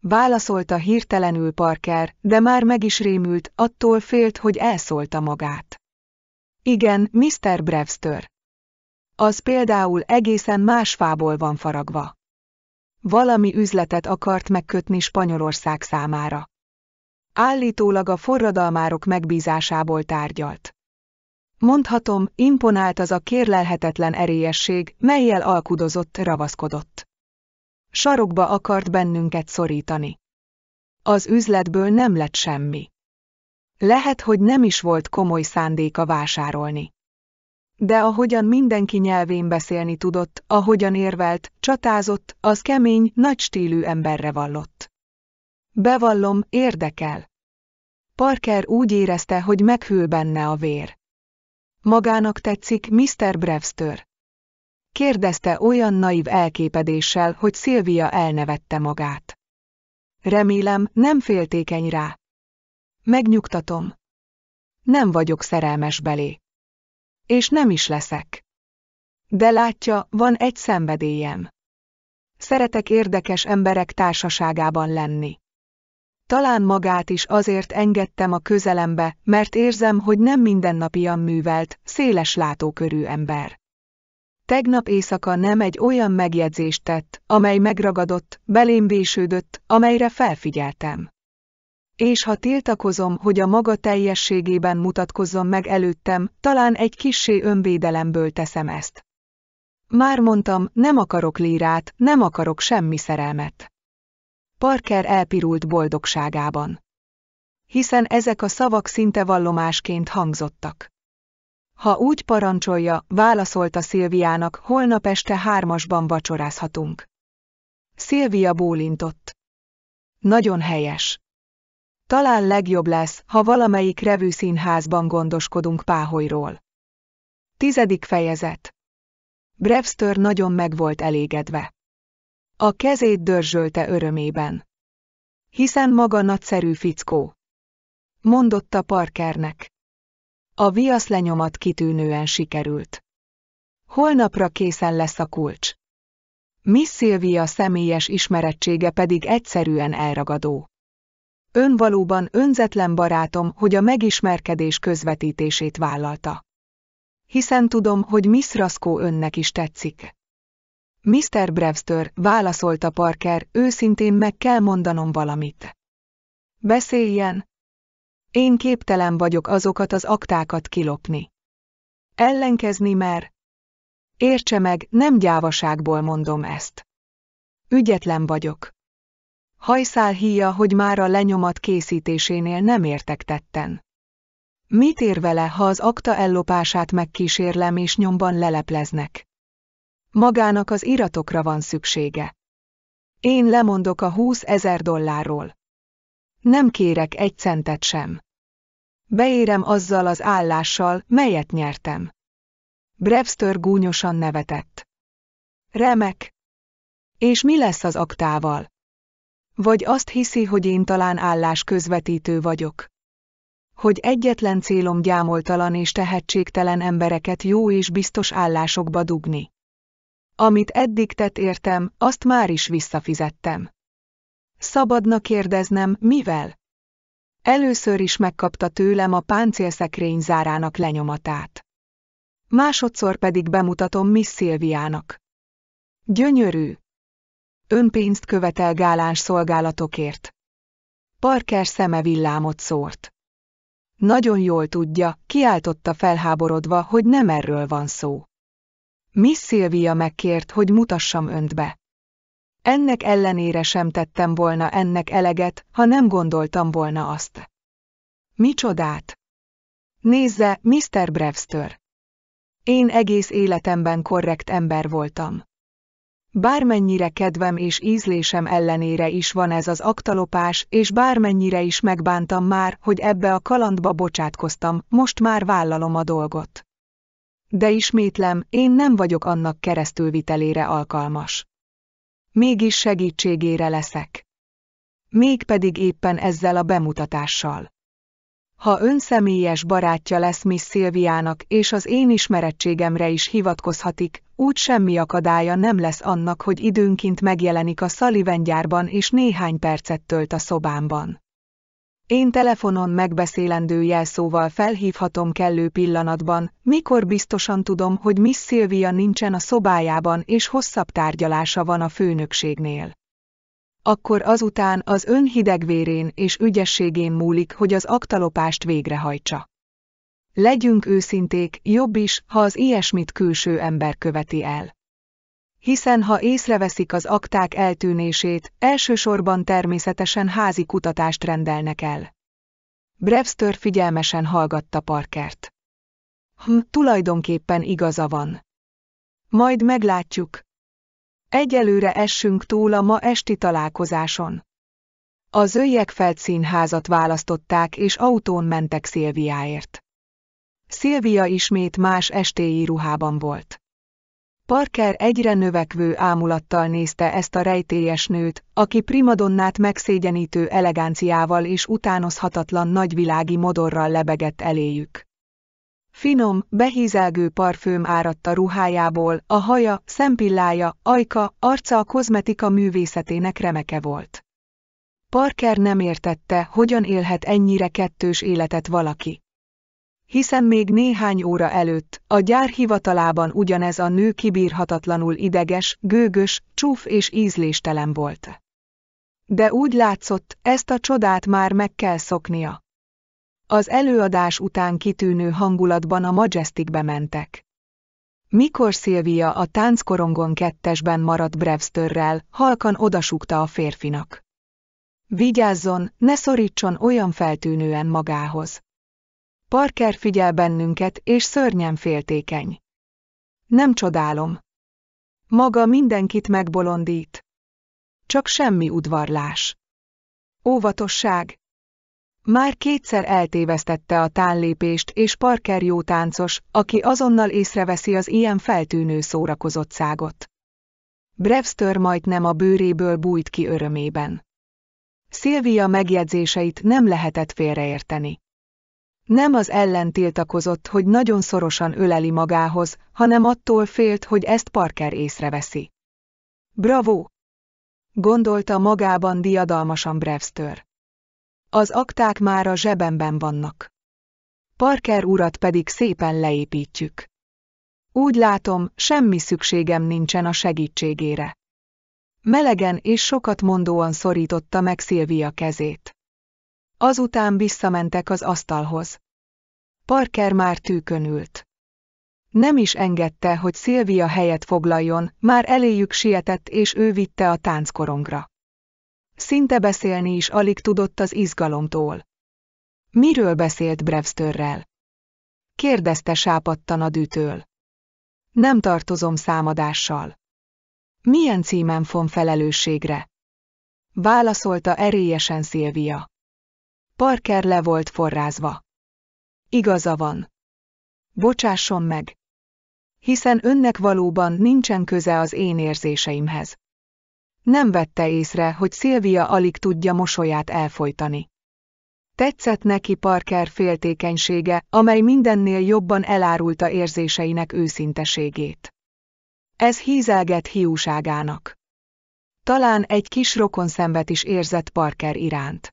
[SPEAKER 1] Válaszolta hirtelenül Parker, de már meg is rémült, attól félt, hogy elszólta magát. Igen, Mr. Brewster. Az például egészen más fából van faragva. Valami üzletet akart megkötni Spanyolország számára. Állítólag a forradalmárok megbízásából tárgyalt. Mondhatom, imponált az a kérlelhetetlen erélyesség, melyel alkudozott, ravaszkodott. Sarokba akart bennünket szorítani. Az üzletből nem lett semmi. Lehet, hogy nem is volt komoly szándéka vásárolni. De ahogyan mindenki nyelvén beszélni tudott, ahogyan érvelt, csatázott, az kemény, nagy stílű emberre vallott. Bevallom, érdekel. Parker úgy érezte, hogy meghűl benne a vér. Magának tetszik Mr. Brewster? Kérdezte olyan naív elképedéssel, hogy Szilvia elnevette magát. Remélem, nem féltékeny rá. Megnyugtatom. Nem vagyok szerelmes belé. És nem is leszek. De látja, van egy szenvedélyem. Szeretek érdekes emberek társaságában lenni. Talán magát is azért engedtem a közelembe, mert érzem, hogy nem mindennapian művelt, széles látókörű ember. Tegnap éjszaka nem egy olyan megjegyzést tett, amely megragadott, belém vésődött, amelyre felfigyeltem. És ha tiltakozom, hogy a maga teljességében mutatkozzon meg előttem, talán egy kissé önvédelemből teszem ezt. Már mondtam, nem akarok lírát, nem akarok semmi szerelmet. Parker elpirult boldogságában. Hiszen ezek a szavak szinte vallomásként hangzottak. Ha úgy parancsolja, válaszolta Szilviának, holnap este hármasban vacsorázhatunk. Szilvia bólintott. Nagyon helyes. Talán legjobb lesz, ha valamelyik revű színházban gondoskodunk Páholyról. Tizedik fejezet. Brewster nagyon meg volt elégedve. A kezét dörzsölte örömében. Hiszen maga nagyszerű fickó. Mondotta Parkernek. A viasz lenyomat kitűnően sikerült. Holnapra készen lesz a kulcs. Miss Sylvia személyes ismerettsége pedig egyszerűen elragadó. Ön valóban önzetlen barátom, hogy a megismerkedés közvetítését vállalta. Hiszen tudom, hogy Miss Raskó önnek is tetszik. Mr. Brewster, válaszolta Parker, őszintén meg kell mondanom valamit. Beszéljen. Én képtelen vagyok azokat az aktákat kilopni. Ellenkezni mer. Értse meg, nem gyávaságból mondom ezt. Ügyetlen vagyok. Hajszál híja, hogy már a lenyomat készítésénél nem értek tetten. Mit ér vele, ha az akta ellopását megkísérlem és nyomban lelepleznek? Magának az iratokra van szüksége. Én lemondok a húsz ezer dollárról. Nem kérek egy centet sem. Beérem azzal az állással, melyet nyertem. Brewster gúnyosan nevetett. Remek. És mi lesz az aktával? Vagy azt hiszi, hogy én talán állás közvetítő vagyok? Hogy egyetlen célom gyámoltalan és tehetségtelen embereket jó és biztos állásokba dugni. Amit eddig tett értem, azt már is visszafizettem. Szabadna kérdeznem, mivel? Először is megkapta tőlem a páncélszekrény zárának lenyomatát. Másodszor pedig bemutatom Miss Szilviának. Gyönyörű. Önpénzt követel gáláns szolgálatokért. Parker szeme villámot szórt. Nagyon jól tudja, kiáltotta felháborodva, hogy nem erről van szó. Miss Szilvia megkért, hogy mutassam önt be. Ennek ellenére sem tettem volna ennek eleget, ha nem gondoltam volna azt. Micsodát? Nézze, Mr. Brewster. Én egész életemben korrekt ember voltam. Bármennyire kedvem és ízlésem ellenére is van ez az aktalopás, és bármennyire is megbántam már, hogy ebbe a kalandba bocsátkoztam, most már vállalom a dolgot. De ismétlem, én nem vagyok annak keresztülvitelére alkalmas. Mégis segítségére leszek. Mégpedig éppen ezzel a bemutatással. Ha ön személyes barátja lesz Miss Szilviának és az én ismerettségemre is hivatkozhatik, úgy semmi akadálya nem lesz annak, hogy időnként megjelenik a Sullivan gyárban és néhány percet tölt a szobámban. Én telefonon megbeszélendő jelszóval felhívhatom kellő pillanatban, mikor biztosan tudom, hogy Miss Szilvia nincsen a szobájában és hosszabb tárgyalása van a főnökségnél. Akkor azután az ön hidegvérén és ügyességén múlik, hogy az aktalopást végrehajtsa. Legyünk őszinték, jobb is, ha az ilyesmit külső ember követi el hiszen ha észreveszik az akták eltűnését, elsősorban természetesen házi kutatást rendelnek el. Brewster figyelmesen hallgatta Parkert. Hm, tulajdonképpen igaza van. Majd meglátjuk. Egyelőre essünk túl a ma esti találkozáson. A Zöljekfeld színházat választották és autón mentek Szilviáért. Szilvia ismét más estéi ruhában volt. Parker egyre növekvő ámulattal nézte ezt a rejtélyes nőt, aki primadonnát megszégyenítő eleganciával és utánozhatatlan nagyvilági modorral lebegett eléjük. Finom, behízelgő parfüm a ruhájából, a haja, szempillája, ajka, arca a kozmetika művészetének remeke volt. Parker nem értette, hogyan élhet ennyire kettős életet valaki hiszen még néhány óra előtt a gyár hivatalában ugyanez a nő kibírhatatlanul ideges, gőgös, csúf és ízléstelen volt. De úgy látszott, ezt a csodát már meg kell szoknia. Az előadás után kitűnő hangulatban a Majesticbe mentek. Mikor Szilvia a tánckorongon kettesben maradt brevstörrel, halkan odasúgta a férfinak. Vigyázzon, ne szorítson olyan feltűnően magához. Parker figyel bennünket, és szörnyen féltékeny. Nem csodálom. Maga mindenkit megbolondít. Csak semmi udvarlás. Óvatosság. Már kétszer eltévesztette a tánlépést, és Parker jó táncos, aki azonnal észreveszi az ilyen feltűnő szórakozottságot. Brewster majdnem a bőréből bújt ki örömében. Szilvia megjegyzéseit nem lehetett félreérteni. Nem az ellen tiltakozott, hogy nagyon szorosan öleli magához, hanem attól félt, hogy ezt Parker észreveszi. Bravo! gondolta magában diadalmasan Brevstör. Az akták már a zsebemben vannak. Parker urat pedig szépen leépítjük. Úgy látom, semmi szükségem nincsen a segítségére. Melegen és sokat mondóan szorította meg Szilvia kezét. Azután visszamentek az asztalhoz. Parker már tűkön ült. Nem is engedte, hogy Szilvia helyet foglaljon, már eléjük sietett és ő vitte a tánckorongra. Szinte beszélni is alig tudott az izgalomtól. Miről beszélt Brevstörrel? Kérdezte sápadtan a dűtől. Nem tartozom számadással. Milyen címen fon felelősségre? Válaszolta erélyesen Szilvia. Parker le volt forrázva. Igaza van. Bocsásson meg. Hiszen önnek valóban nincsen köze az én érzéseimhez. Nem vette észre, hogy Szilvia alig tudja mosolyát elfolytani. Tetszett neki Parker féltékenysége, amely mindennél jobban elárulta érzéseinek őszinteségét. Ez hízelget hiúságának. Talán egy kis rokon szenvet is érzett Parker iránt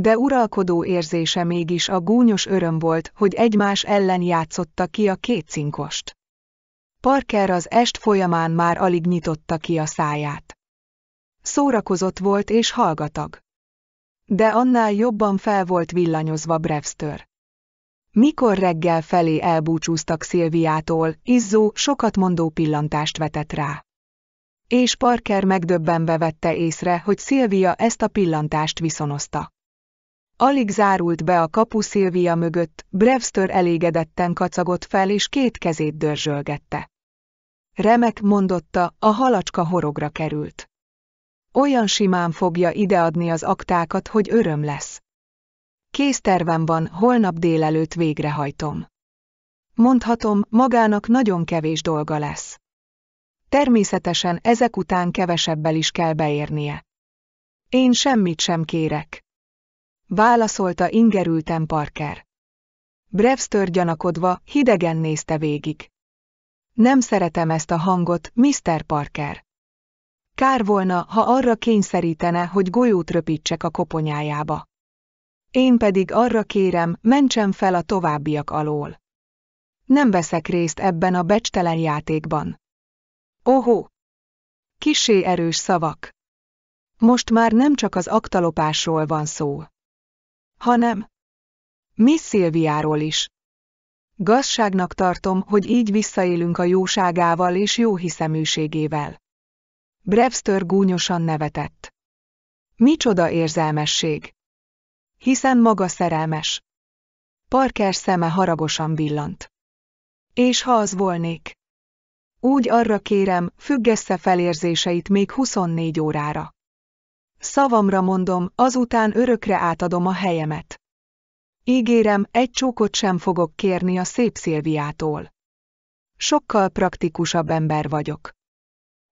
[SPEAKER 1] de uralkodó érzése mégis a gúnyos öröm volt, hogy egymás ellen játszotta ki a két cinkost. Parker az est folyamán már alig nyitotta ki a száját. Szórakozott volt és hallgatag. De annál jobban fel volt villanyozva Brewster. Mikor reggel felé elbúcsúztak Szilviától, izzó, mondó pillantást vetett rá. És Parker megdöbbenve vette észre, hogy Szilvia ezt a pillantást viszonozta. Alig zárult be a kapu Szilvia mögött, Brewster elégedetten kacagott fel és két kezét dörzsölgette. Remek, mondotta, a halacska horogra került. Olyan simán fogja ideadni az aktákat, hogy öröm lesz. tervem van, holnap délelőtt végrehajtom. Mondhatom, magának nagyon kevés dolga lesz. Természetesen ezek után kevesebbel is kell beérnie. Én semmit sem kérek válaszolta ingerülten Parker. Brevster gyanakodva, hidegen nézte végig. Nem szeretem ezt a hangot, Mr. Parker. Kár volna, ha arra kényszerítene, hogy golyót röpítsek a koponyájába. Én pedig arra kérem, mentsem fel a továbbiak alól. Nem veszek részt ebben a becstelen játékban. Ohó! Kisé erős szavak. Most már nem csak az aktalopásról van szó hanem Miss Szilviáról is. Gazságnak tartom, hogy így visszaélünk a jóságával és jó hiszeműségével. Brewster gúnyosan nevetett. Micsoda érzelmesség! Hiszen maga szerelmes. Parker szeme haragosan billant. És ha az volnék? Úgy arra kérem, függesse felérzéseit még 24 órára. Szavamra mondom, azután örökre átadom a helyemet. Ígérem, egy csókot sem fogok kérni a szép Szilviától. Sokkal praktikusabb ember vagyok.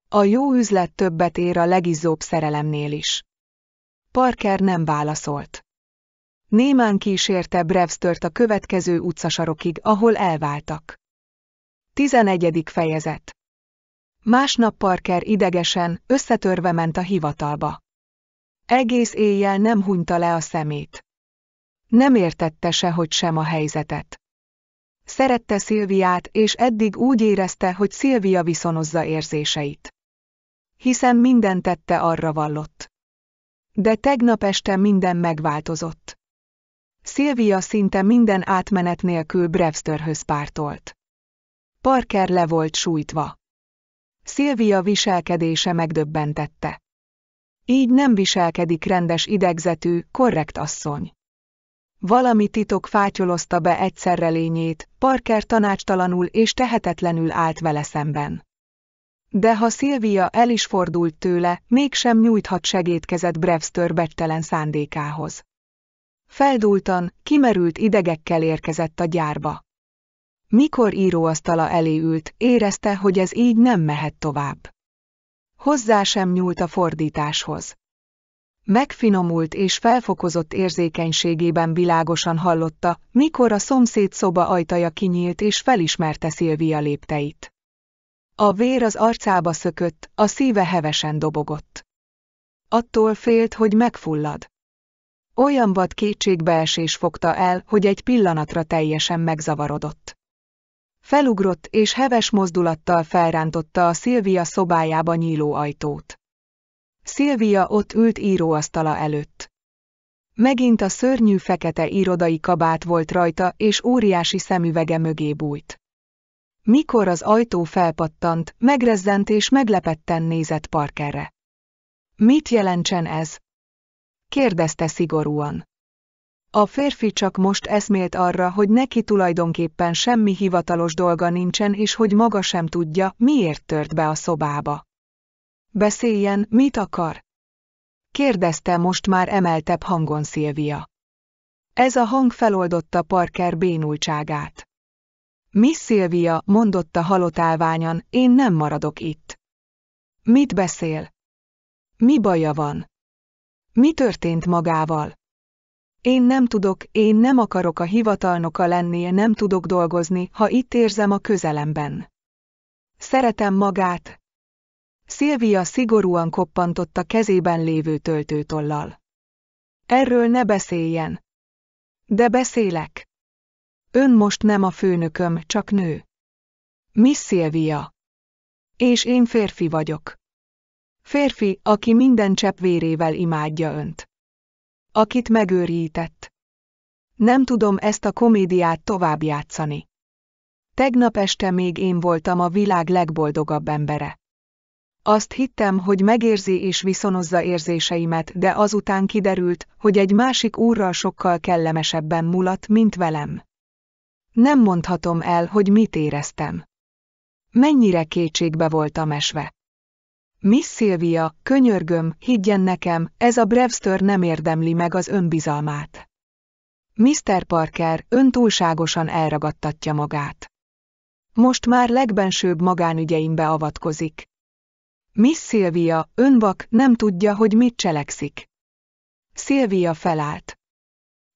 [SPEAKER 1] A jó üzlet többet ér a legizzóbb szerelemnél is. Parker nem válaszolt. Némán kísérte brevstört a következő utcasarokig, ahol elváltak. 11. fejezet Másnap Parker idegesen, összetörve ment a hivatalba. Egész éjjel nem hunyta le a szemét. Nem értette se, hogy sem a helyzetet. Szerette Szilviát, és eddig úgy érezte, hogy Szilvia viszonozza érzéseit. Hiszen minden tette arra vallott. De tegnap este minden megváltozott. Szilvia szinte minden átmenet nélkül Brevsterhöz pártolt. Parker le volt sújtva. Szilvia viselkedése megdöbbentette. Így nem viselkedik rendes idegzetű, korrekt asszony. Valami titok fátyolozta be egyszerre lényét, Parker tanácstalanul és tehetetlenül állt vele szemben. De ha Szilvia el is fordult tőle, mégsem nyújthat segédkezet Brevster becstelen szándékához. Feldultan, kimerült idegekkel érkezett a gyárba. Mikor íróasztala elé ült, érezte, hogy ez így nem mehet tovább hozzá sem nyúlt a fordításhoz. Megfinomult és felfokozott érzékenységében világosan hallotta, mikor a szomszéd szoba ajtaja kinyílt és felismerte Szilvia lépteit. A vér az arcába szökött, a szíve hevesen dobogott. Attól félt, hogy megfullad. Olyan vad kétségbeesés fogta el, hogy egy pillanatra teljesen megzavarodott. Felugrott és heves mozdulattal felrántotta a Szilvia szobájába nyíló ajtót. Szilvia ott ült íróasztala előtt. Megint a szörnyű fekete irodai kabát volt rajta, és óriási szemüvege mögé bújt. Mikor az ajtó felpattant, megrezzent és meglepetten nézett Parkerre. Mit jelentsen ez? kérdezte szigorúan. A férfi csak most eszmélt arra, hogy neki tulajdonképpen semmi hivatalos dolga nincsen és hogy maga sem tudja, miért tört be a szobába. Beszéljen, mit akar? Kérdezte most már emeltebb hangon Szilvia. Ez a hang feloldotta Parker bénultságát. Miss Szilvia, mondotta halotálványan, én nem maradok itt. Mit beszél? Mi baja van? Mi történt magával? Én nem tudok, én nem akarok a hivatalnoka lenni, nem tudok dolgozni, ha itt érzem a közelemben. Szeretem magát. Szilvia szigorúan koppantott a kezében lévő töltőtollal. Erről ne beszéljen. De beszélek. Ön most nem a főnököm, csak nő. Miss Szilvia. És én férfi vagyok. Férfi, aki minden csepp vérével imádja önt akit megőrített. Nem tudom ezt a komédiát tovább játszani. Tegnap este még én voltam a világ legboldogabb embere. Azt hittem, hogy megérzi és viszonozza érzéseimet, de azután kiderült, hogy egy másik úrral sokkal kellemesebben mulat, mint velem. Nem mondhatom el, hogy mit éreztem. Mennyire kétségbe voltam esve. Miss Szilvia, könyörgöm, higgyen nekem, ez a Brewster nem érdemli meg az önbizalmát. Mr. Parker ön túlságosan elragadtatja magát. Most már legbensőbb magánügyeimbe avatkozik. Miss Szilvia, önvak, nem tudja, hogy mit cselekszik. Szilvia felállt.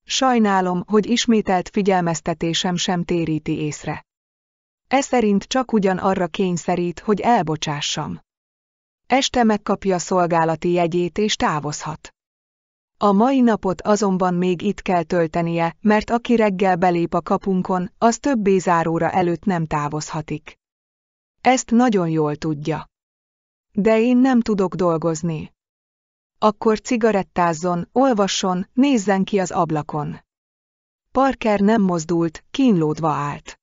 [SPEAKER 1] Sajnálom, hogy ismételt figyelmeztetésem sem téríti észre. Ez szerint csak ugyan arra kényszerít, hogy elbocsássam. Este megkapja szolgálati jegyét és távozhat. A mai napot azonban még itt kell töltenie, mert aki reggel belép a kapunkon, az többé záróra előtt nem távozhatik. Ezt nagyon jól tudja. De én nem tudok dolgozni. Akkor cigarettázzon, olvasson, nézzen ki az ablakon. Parker nem mozdult, kínlódva állt.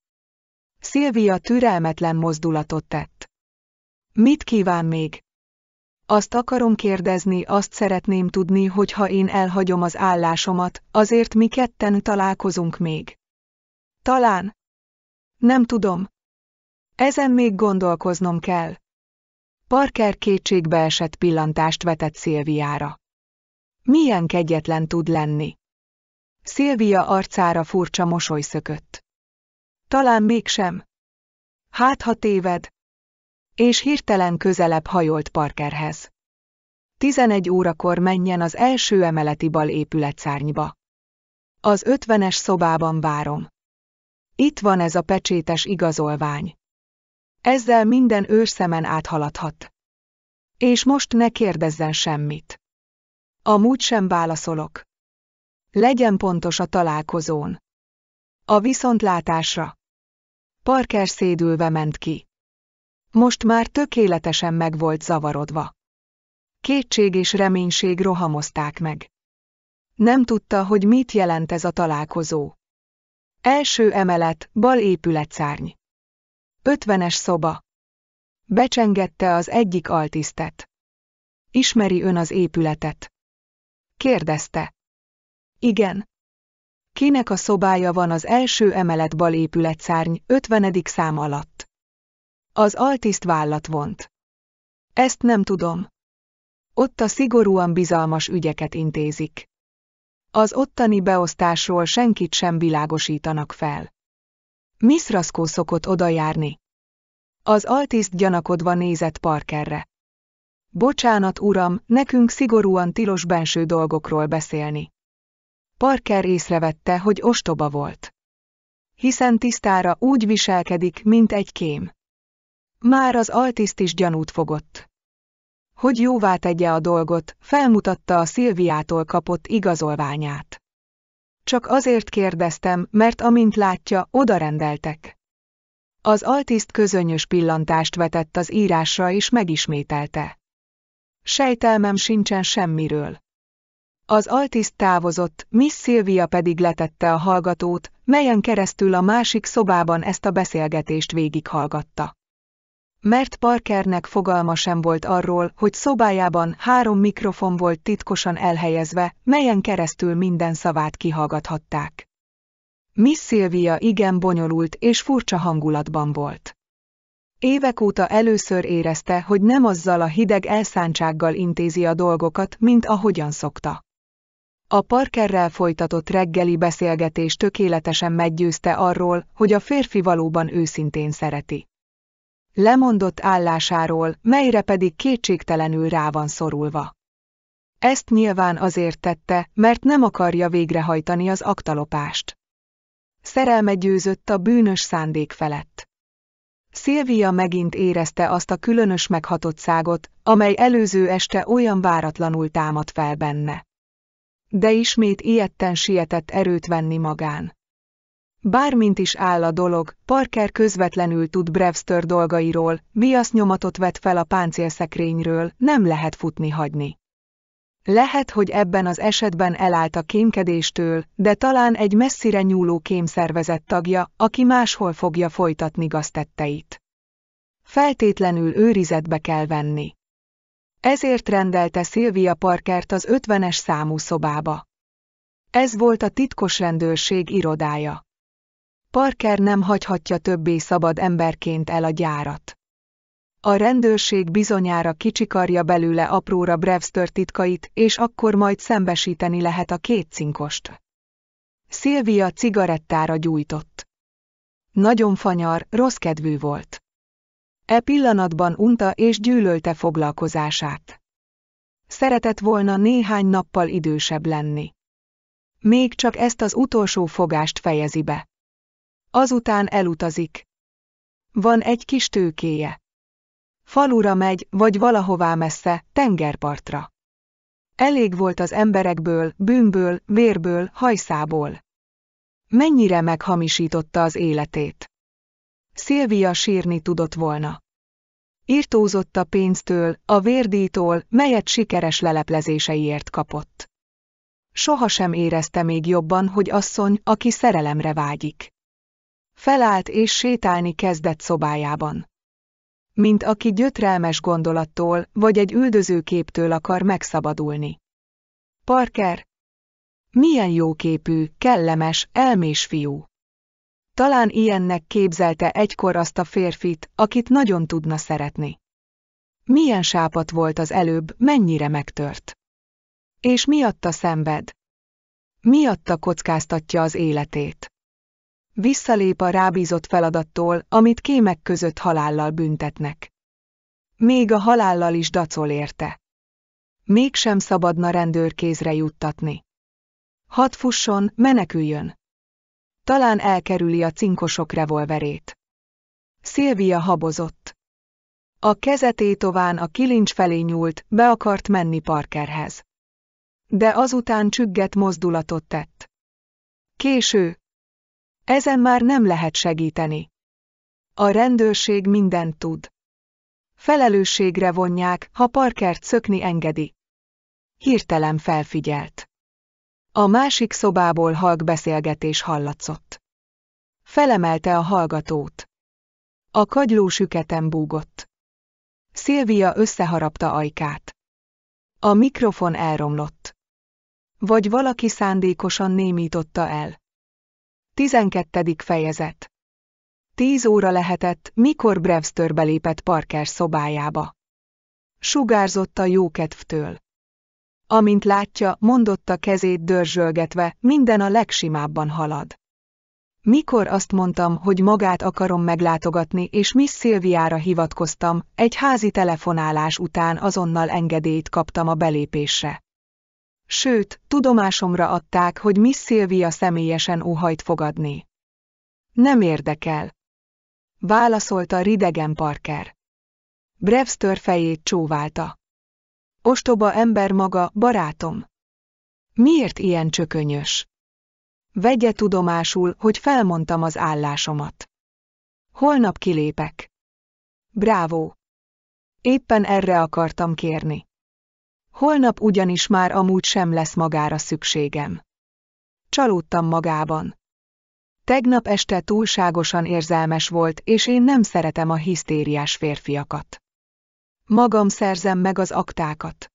[SPEAKER 1] Szilvia türelmetlen mozdulatot tett. Mit kíván még? Azt akarom kérdezni, azt szeretném tudni, hogy ha én elhagyom az állásomat, azért mi ketten találkozunk még. Talán. Nem tudom. Ezen még gondolkoznom kell. Parker kétségbeesett pillantást vetett Szilviára. Milyen kegyetlen tud lenni. Szilvia arcára furcsa mosoly szökött. Talán mégsem. Hát ha téved és hirtelen közelebb hajolt Parkerhez. 11 órakor menjen az első emeleti bal épületszárnyba. Az ötvenes szobában várom. Itt van ez a pecsétes igazolvány. Ezzel minden őrszemen áthaladhat. És most ne kérdezzen semmit. Amúgy sem válaszolok. Legyen pontos a találkozón. A viszontlátásra. Parker szédülve ment ki. Most már tökéletesen meg volt zavarodva. Kétség és reménység rohamozták meg. Nem tudta, hogy mit jelent ez a találkozó. Első emelet, bal épületszárny. Ötvenes szoba. Becsengette az egyik altisztet. Ismeri ön az épületet? Kérdezte. Igen. Kinek a szobája van az első emelet bal épületszárny, ötvenedik szám alatt? Az altiszt vállat vont. Ezt nem tudom. Ott a szigorúan bizalmas ügyeket intézik. Az ottani beosztásról senkit sem világosítanak fel. Miszraszkó szokott odajárni. Az altiszt gyanakodva nézett Parkerre. Bocsánat, uram, nekünk szigorúan tilos benső dolgokról beszélni. Parker észrevette, hogy ostoba volt. Hiszen tisztára úgy viselkedik, mint egy kém. Már az altiszt is gyanút fogott. Hogy jóvá tegye a dolgot, felmutatta a Szilviától kapott igazolványát. Csak azért kérdeztem, mert amint látja, rendeltek. Az altiszt közönyös pillantást vetett az írásra és megismételte. Sejtelmem sincsen semmiről. Az altiszt távozott, Miss Szilvia pedig letette a hallgatót, melyen keresztül a másik szobában ezt a beszélgetést végighallgatta mert Parkernek fogalma sem volt arról, hogy szobájában három mikrofon volt titkosan elhelyezve, melyen keresztül minden szavát kihallgathatták. Miss Sylvia igen bonyolult és furcsa hangulatban volt. Évek óta először érezte, hogy nem azzal a hideg elszántsággal intézi a dolgokat, mint ahogyan szokta. A Parkerrel folytatott reggeli beszélgetés tökéletesen meggyőzte arról, hogy a férfi valóban őszintén szereti lemondott állásáról, melyre pedig kétségtelenül rá van szorulva. Ezt nyilván azért tette, mert nem akarja végrehajtani az aktalopást. Szerelme győzött a bűnös szándék felett. Szilvia megint érezte azt a különös meghatottságot, amely előző este olyan váratlanul támadt fel benne. De ismét ilyetten sietett erőt venni magán. Bármint is áll a dolog, Parker közvetlenül tud Brewster dolgairól, viasz nyomatot vett fel a páncélszekrényről, nem lehet futni hagyni. Lehet, hogy ebben az esetben elállt a kémkedéstől, de talán egy messzire nyúló kémszervezet tagja, aki máshol fogja folytatni gaztetteit. Feltétlenül őrizetbe kell venni. Ezért rendelte Szilvia Parkert az 50-es számú szobába. Ez volt a titkos rendőrség irodája. Parker nem hagyhatja többé szabad emberként el a gyárat. A rendőrség bizonyára kicsikarja belőle apróra Brewster titkait, és akkor majd szembesíteni lehet a két cinkost. Szilvia cigarettára gyújtott. Nagyon fanyar, rossz kedvű volt. E pillanatban unta és gyűlölte foglalkozását. Szeretett volna néhány nappal idősebb lenni. Még csak ezt az utolsó fogást fejezi be. Azután elutazik. Van egy kis tőkéje. Falura megy, vagy valahová messze, tengerpartra. Elég volt az emberekből, bűnből, vérből, hajszából. Mennyire meghamisította az életét. Szilvia sírni tudott volna. Írtózott a pénztől, a vérdítól, melyet sikeres leleplezéseiért kapott. Sohasem érezte még jobban, hogy asszony, aki szerelemre vágyik. Felállt és sétálni kezdett szobájában. Mint aki gyötrelmes gondolattól vagy egy üldözőképtől akar megszabadulni. Parker, milyen jóképű, kellemes, elmés fiú. Talán ilyennek képzelte egykor azt a férfit, akit nagyon tudna szeretni. Milyen sápat volt az előbb, mennyire megtört. És miatta szenved. Miatta kockáztatja az életét visszalép a rábízott feladattól, amit kémek között halállal büntetnek. Még a halállal is dacol érte. Mégsem szabadna rendőrkézre juttatni. Hadd fusson, meneküljön. Talán elkerüli a cinkosok revolverét. Szilvia habozott. A kezetétován a kilincs felé nyúlt, be akart menni Parkerhez. De azután csügget mozdulatot tett. Késő, ezen már nem lehet segíteni. A rendőrség mindent tud. Felelősségre vonják, ha Parkert szökni engedi. Hirtelen felfigyelt. A másik szobából halk beszélgetés hallatszott. Felemelte a hallgatót. A kagyló süketen búgott. Szilvia összeharapta ajkát. A mikrofon elromlott. Vagy valaki szándékosan némította el. 12. fejezet Tíz óra lehetett, mikor Brevster belépett parkás szobájába. Sugárzott a jókedvtől. Amint látja, mondotta kezét dörzsölgetve, minden a legsimábban halad. Mikor azt mondtam, hogy magát akarom meglátogatni, és Miss Szilviára hivatkoztam, egy házi telefonálás után azonnal engedélyt kaptam a belépésre. Sőt, tudomásomra adták, hogy Miss Szilvia személyesen óhajt fogadni. Nem érdekel. Válaszolta ridegen Parker. Brewster fejét csóválta. Ostoba ember maga, barátom. Miért ilyen csökönyös? Vegye tudomásul, hogy felmondtam az állásomat. Holnap kilépek. Brávó. Éppen erre akartam kérni. Holnap ugyanis már amúgy sem lesz magára szükségem. Csalódtam magában. Tegnap este túlságosan érzelmes volt, és én nem szeretem a hisztériás férfiakat. Magam szerzem meg az aktákat.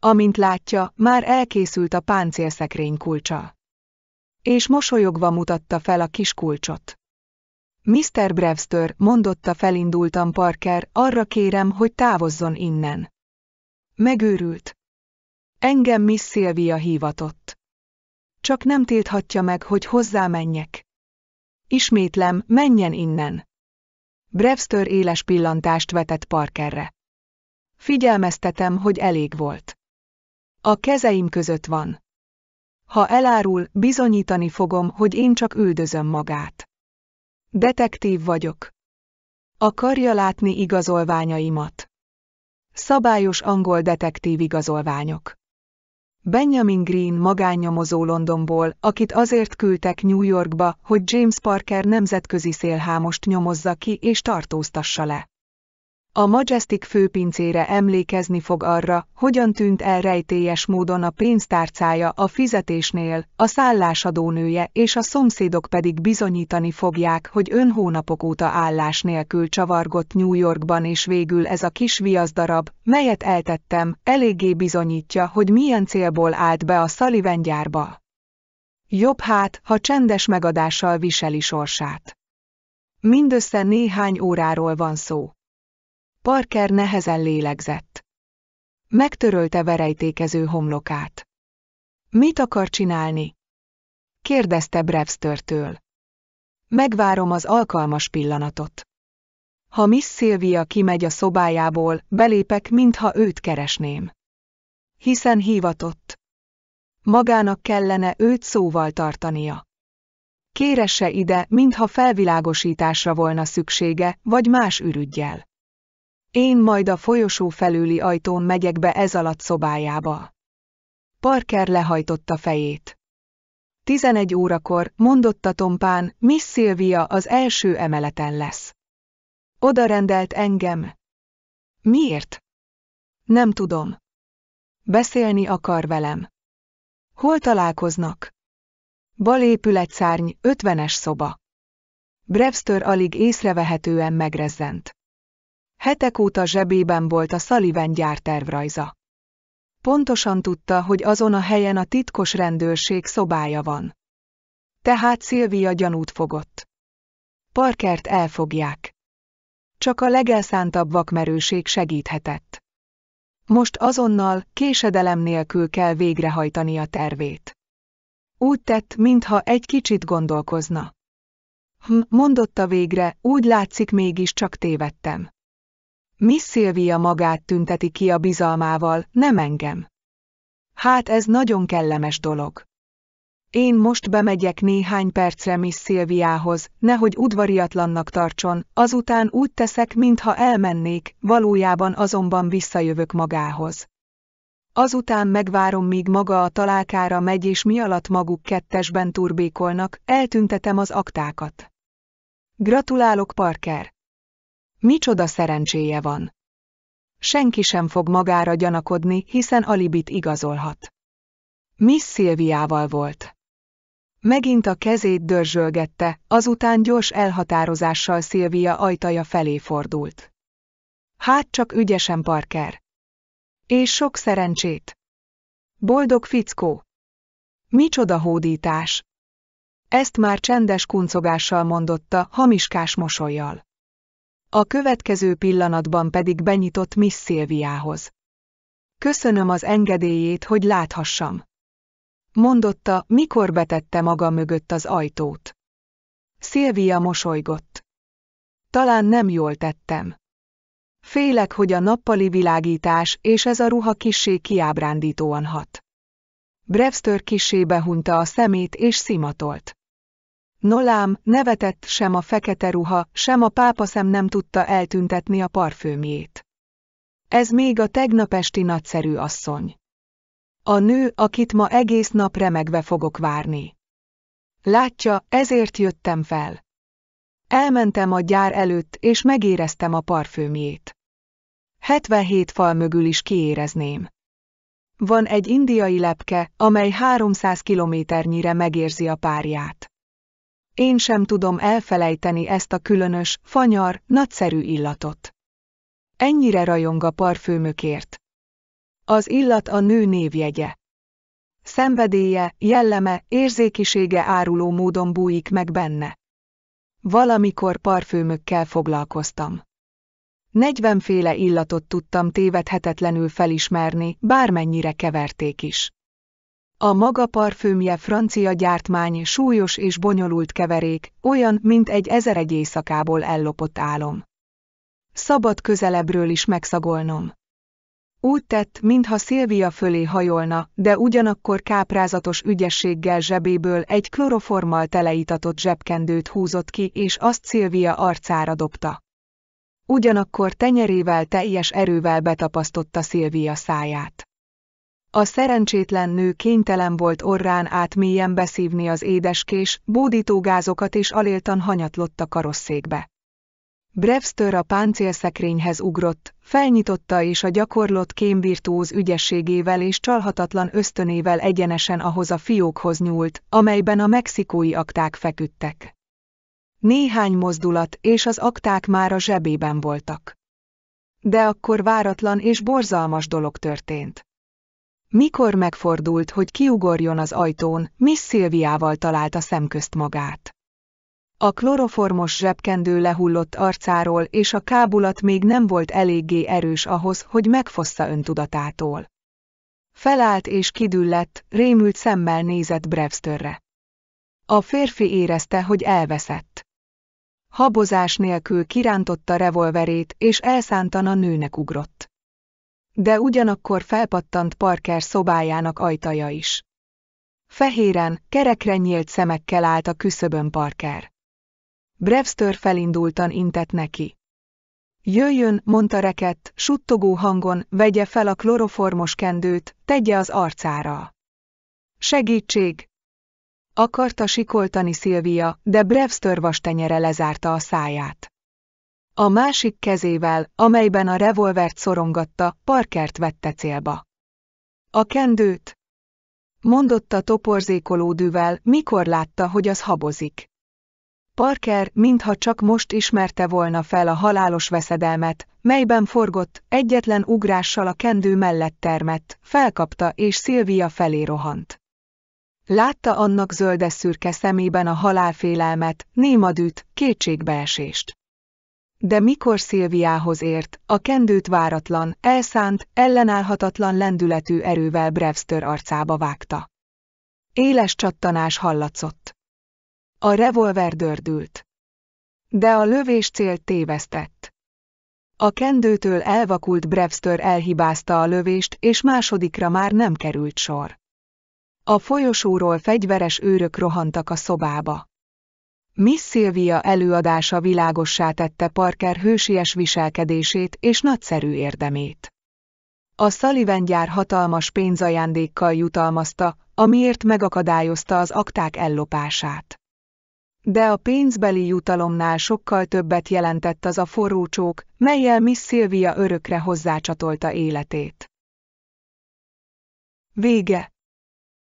[SPEAKER 1] Amint látja, már elkészült a páncélszekrény kulcsa. És mosolyogva mutatta fel a kis kulcsot. Mr. Brewster, mondotta felindultam Parker, arra kérem, hogy távozzon innen. Megőrült. Engem Miss Szilvia hívatott. Csak nem tilthatja meg, hogy hozzá menjek. Ismétlem, menjen innen. Brewster éles pillantást vetett Parkerre. Figyelmeztetem, hogy elég volt. A kezeim között van. Ha elárul, bizonyítani fogom, hogy én csak üldözöm magát. Detektív vagyok. Akarja látni igazolványaimat. Szabályos angol detektív igazolványok. Benjamin Green magánnyomozó Londonból, akit azért küldtek New Yorkba, hogy James Parker nemzetközi szélhámost nyomozza ki és tartóztassa le. A Majestic főpincére emlékezni fog arra, hogyan tűnt el rejtélyes módon a pénztárcája a fizetésnél, a szállásadónője és a szomszédok pedig bizonyítani fogják, hogy ön hónapok óta állás nélkül csavargott New Yorkban és végül ez a kis viaszdarab, melyet eltettem, eléggé bizonyítja, hogy milyen célból állt be a Sullivan gyárba. Jobb hát, ha csendes megadással viseli sorsát. Mindössze néhány óráról van szó. Parker nehezen lélegzett. Megtörölte verejtékező homlokát. Mit akar csinálni? kérdezte brewster Megvárom az alkalmas pillanatot. Ha Miss Sylvia kimegy a szobájából, belépek, mintha őt keresném. Hiszen hívatott. Magának kellene őt szóval tartania. Kéresse ide, mintha felvilágosításra volna szüksége, vagy más ürügyjel. Én majd a folyosó felüli ajtón megyek be ez alatt szobájába. Parker lehajtotta fejét. 11 órakor, mondotta Tompán, Miss Szilvia az első emeleten lesz. Oda rendelt engem. Miért? Nem tudom. Beszélni akar velem. Hol találkoznak? Balépület szárny, ötvenes szoba. Brewster alig észrevehetően megrezzent. Hetek óta zsebében volt a Sullivan gyártervrajza. Pontosan tudta, hogy azon a helyen a titkos rendőrség szobája van. Tehát Szilvia gyanút fogott. Parkert elfogják. Csak a legelszántabb vakmerőség segíthetett. Most azonnal, késedelem nélkül kell végrehajtani a tervét. Úgy tett, mintha egy kicsit gondolkozna. Hm, mondotta végre, úgy látszik mégis csak tévedtem. Miss Szilvia magát tünteti ki a bizalmával, nem engem. Hát ez nagyon kellemes dolog. Én most bemegyek néhány percre Miss Szilviához, nehogy udvariatlannak tartson, azután úgy teszek, mintha elmennék, valójában azonban visszajövök magához. Azután megvárom, míg maga a találkára megy és mi alatt maguk kettesben turbékolnak, eltüntetem az aktákat. Gratulálok Parker! Micsoda szerencséje van! Senki sem fog magára gyanakodni, hiszen alibit igazolhat. Miss Szilviával volt. Megint a kezét dörzsölgette, azután gyors elhatározással Szilvia ajtaja felé fordult. Hát csak ügyesen Parker. És sok szerencsét. Boldog fickó. Micsoda hódítás. Ezt már csendes kuncogással mondotta, hamiskás mosolyjal a következő pillanatban pedig benyitott Miss Szilviához. Köszönöm az engedélyét, hogy láthassam. Mondotta, mikor betette maga mögött az ajtót. Szilvia mosolygott. Talán nem jól tettem. Félek, hogy a nappali világítás és ez a ruha kissé kiábrándítóan hat. Brewster kissé behunta a szemét és szimatolt. Nolám, nevetett sem a fekete ruha, sem a pápaszem nem tudta eltüntetni a parfümjét. Ez még a tegnapesti nagyszerű asszony. A nő, akit ma egész nap remegve fogok várni. Látja, ezért jöttem fel. Elmentem a gyár előtt, és megéreztem a parfümjét. 77 fal mögül is kiérezném. Van egy indiai lepke, amely 300 kilométernyire megérzi a párját. Én sem tudom elfelejteni ezt a különös, fanyar, nagyszerű illatot. Ennyire rajong a parfümökért. Az illat a nő névjegye. Szenvedélye, jelleme, érzékisége áruló módon bújik meg benne. Valamikor parfümökkel foglalkoztam. Negyvenféle illatot tudtam tévedhetetlenül felismerni, bármennyire keverték is. A maga parfümje francia gyártmány súlyos és bonyolult keverék, olyan, mint egy ezer egy éjszakából ellopott álom. Szabad közelebbről is megszagolnom. Úgy tett, mintha Szilvia fölé hajolna, de ugyanakkor káprázatos ügyességgel zsebéből egy kloroformmal teleítatott zsebkendőt húzott ki, és azt Szilvia arcára dobta. Ugyanakkor tenyerével teljes erővel betapasztotta Szilvia száját. A szerencsétlen nő kénytelen volt orrán át mélyen beszívni az édeskés, bódítógázokat és aléltan hanyatlott a karosszékbe. Brewster a páncélszekrényhez ugrott, felnyitotta és a gyakorlott kémvirtóz ügyességével és csalhatatlan ösztönével egyenesen ahhoz a fiókhoz nyúlt, amelyben a mexikói akták feküdtek. Néhány mozdulat, és az akták már a zsebében voltak. De akkor váratlan és borzalmas dolog történt. Mikor megfordult, hogy kiugorjon az ajtón, Miss Szilviával találta szemközt magát. A kloroformos zsebkendő lehullott arcáról, és a kábulat még nem volt eléggé erős ahhoz, hogy megfossza öntudatától. Felállt és kidüllett, rémült szemmel nézett Brevstörre. A férfi érezte, hogy elveszett. Habozás nélkül kirántotta revolverét, és elszántan a nőnek ugrott. De ugyanakkor felpattant Parker szobájának ajtaja is. Fehéren, kerekre nyílt szemekkel állt a küszöbön Parker. Brewster felindultan intett neki. Jöjjön, mondta rekett, suttogó hangon, vegye fel a kloroformos kendőt, tegye az arcára. Segítség! Akarta sikoltani Szilvia, de Brewster vastenyere lezárta a száját. A másik kezével, amelyben a revolvert szorongatta, Parkert vette célba. A kendőt? Mondotta dűvel, mikor látta, hogy az habozik. Parker, mintha csak most ismerte volna fel a halálos veszedelmet, melyben forgott, egyetlen ugrással a kendő mellett termett, felkapta és Szilvia felé rohant. Látta annak zöldes szürke szemében a halálfélelmet, némadűt, kétségbeesést de mikor Szilviához ért, a kendőt váratlan, elszánt, ellenállhatatlan lendületű erővel Brevster arcába vágta. Éles csattanás hallatszott. A revolver dördült. De a lövés célt tévesztett. A kendőtől elvakult Brevster elhibázta a lövést, és másodikra már nem került sor. A folyosóról fegyveres őrök rohantak a szobába. Miss Sylvia előadása világossá tette Parker hősies viselkedését és nagyszerű érdemét. A Sullivan gyár hatalmas pénzajándékkal jutalmazta, amiért megakadályozta az akták ellopását. De a pénzbeli jutalomnál sokkal többet jelentett az a csók, melyel Miss Sylvia örökre hozzácsatolta életét. Vége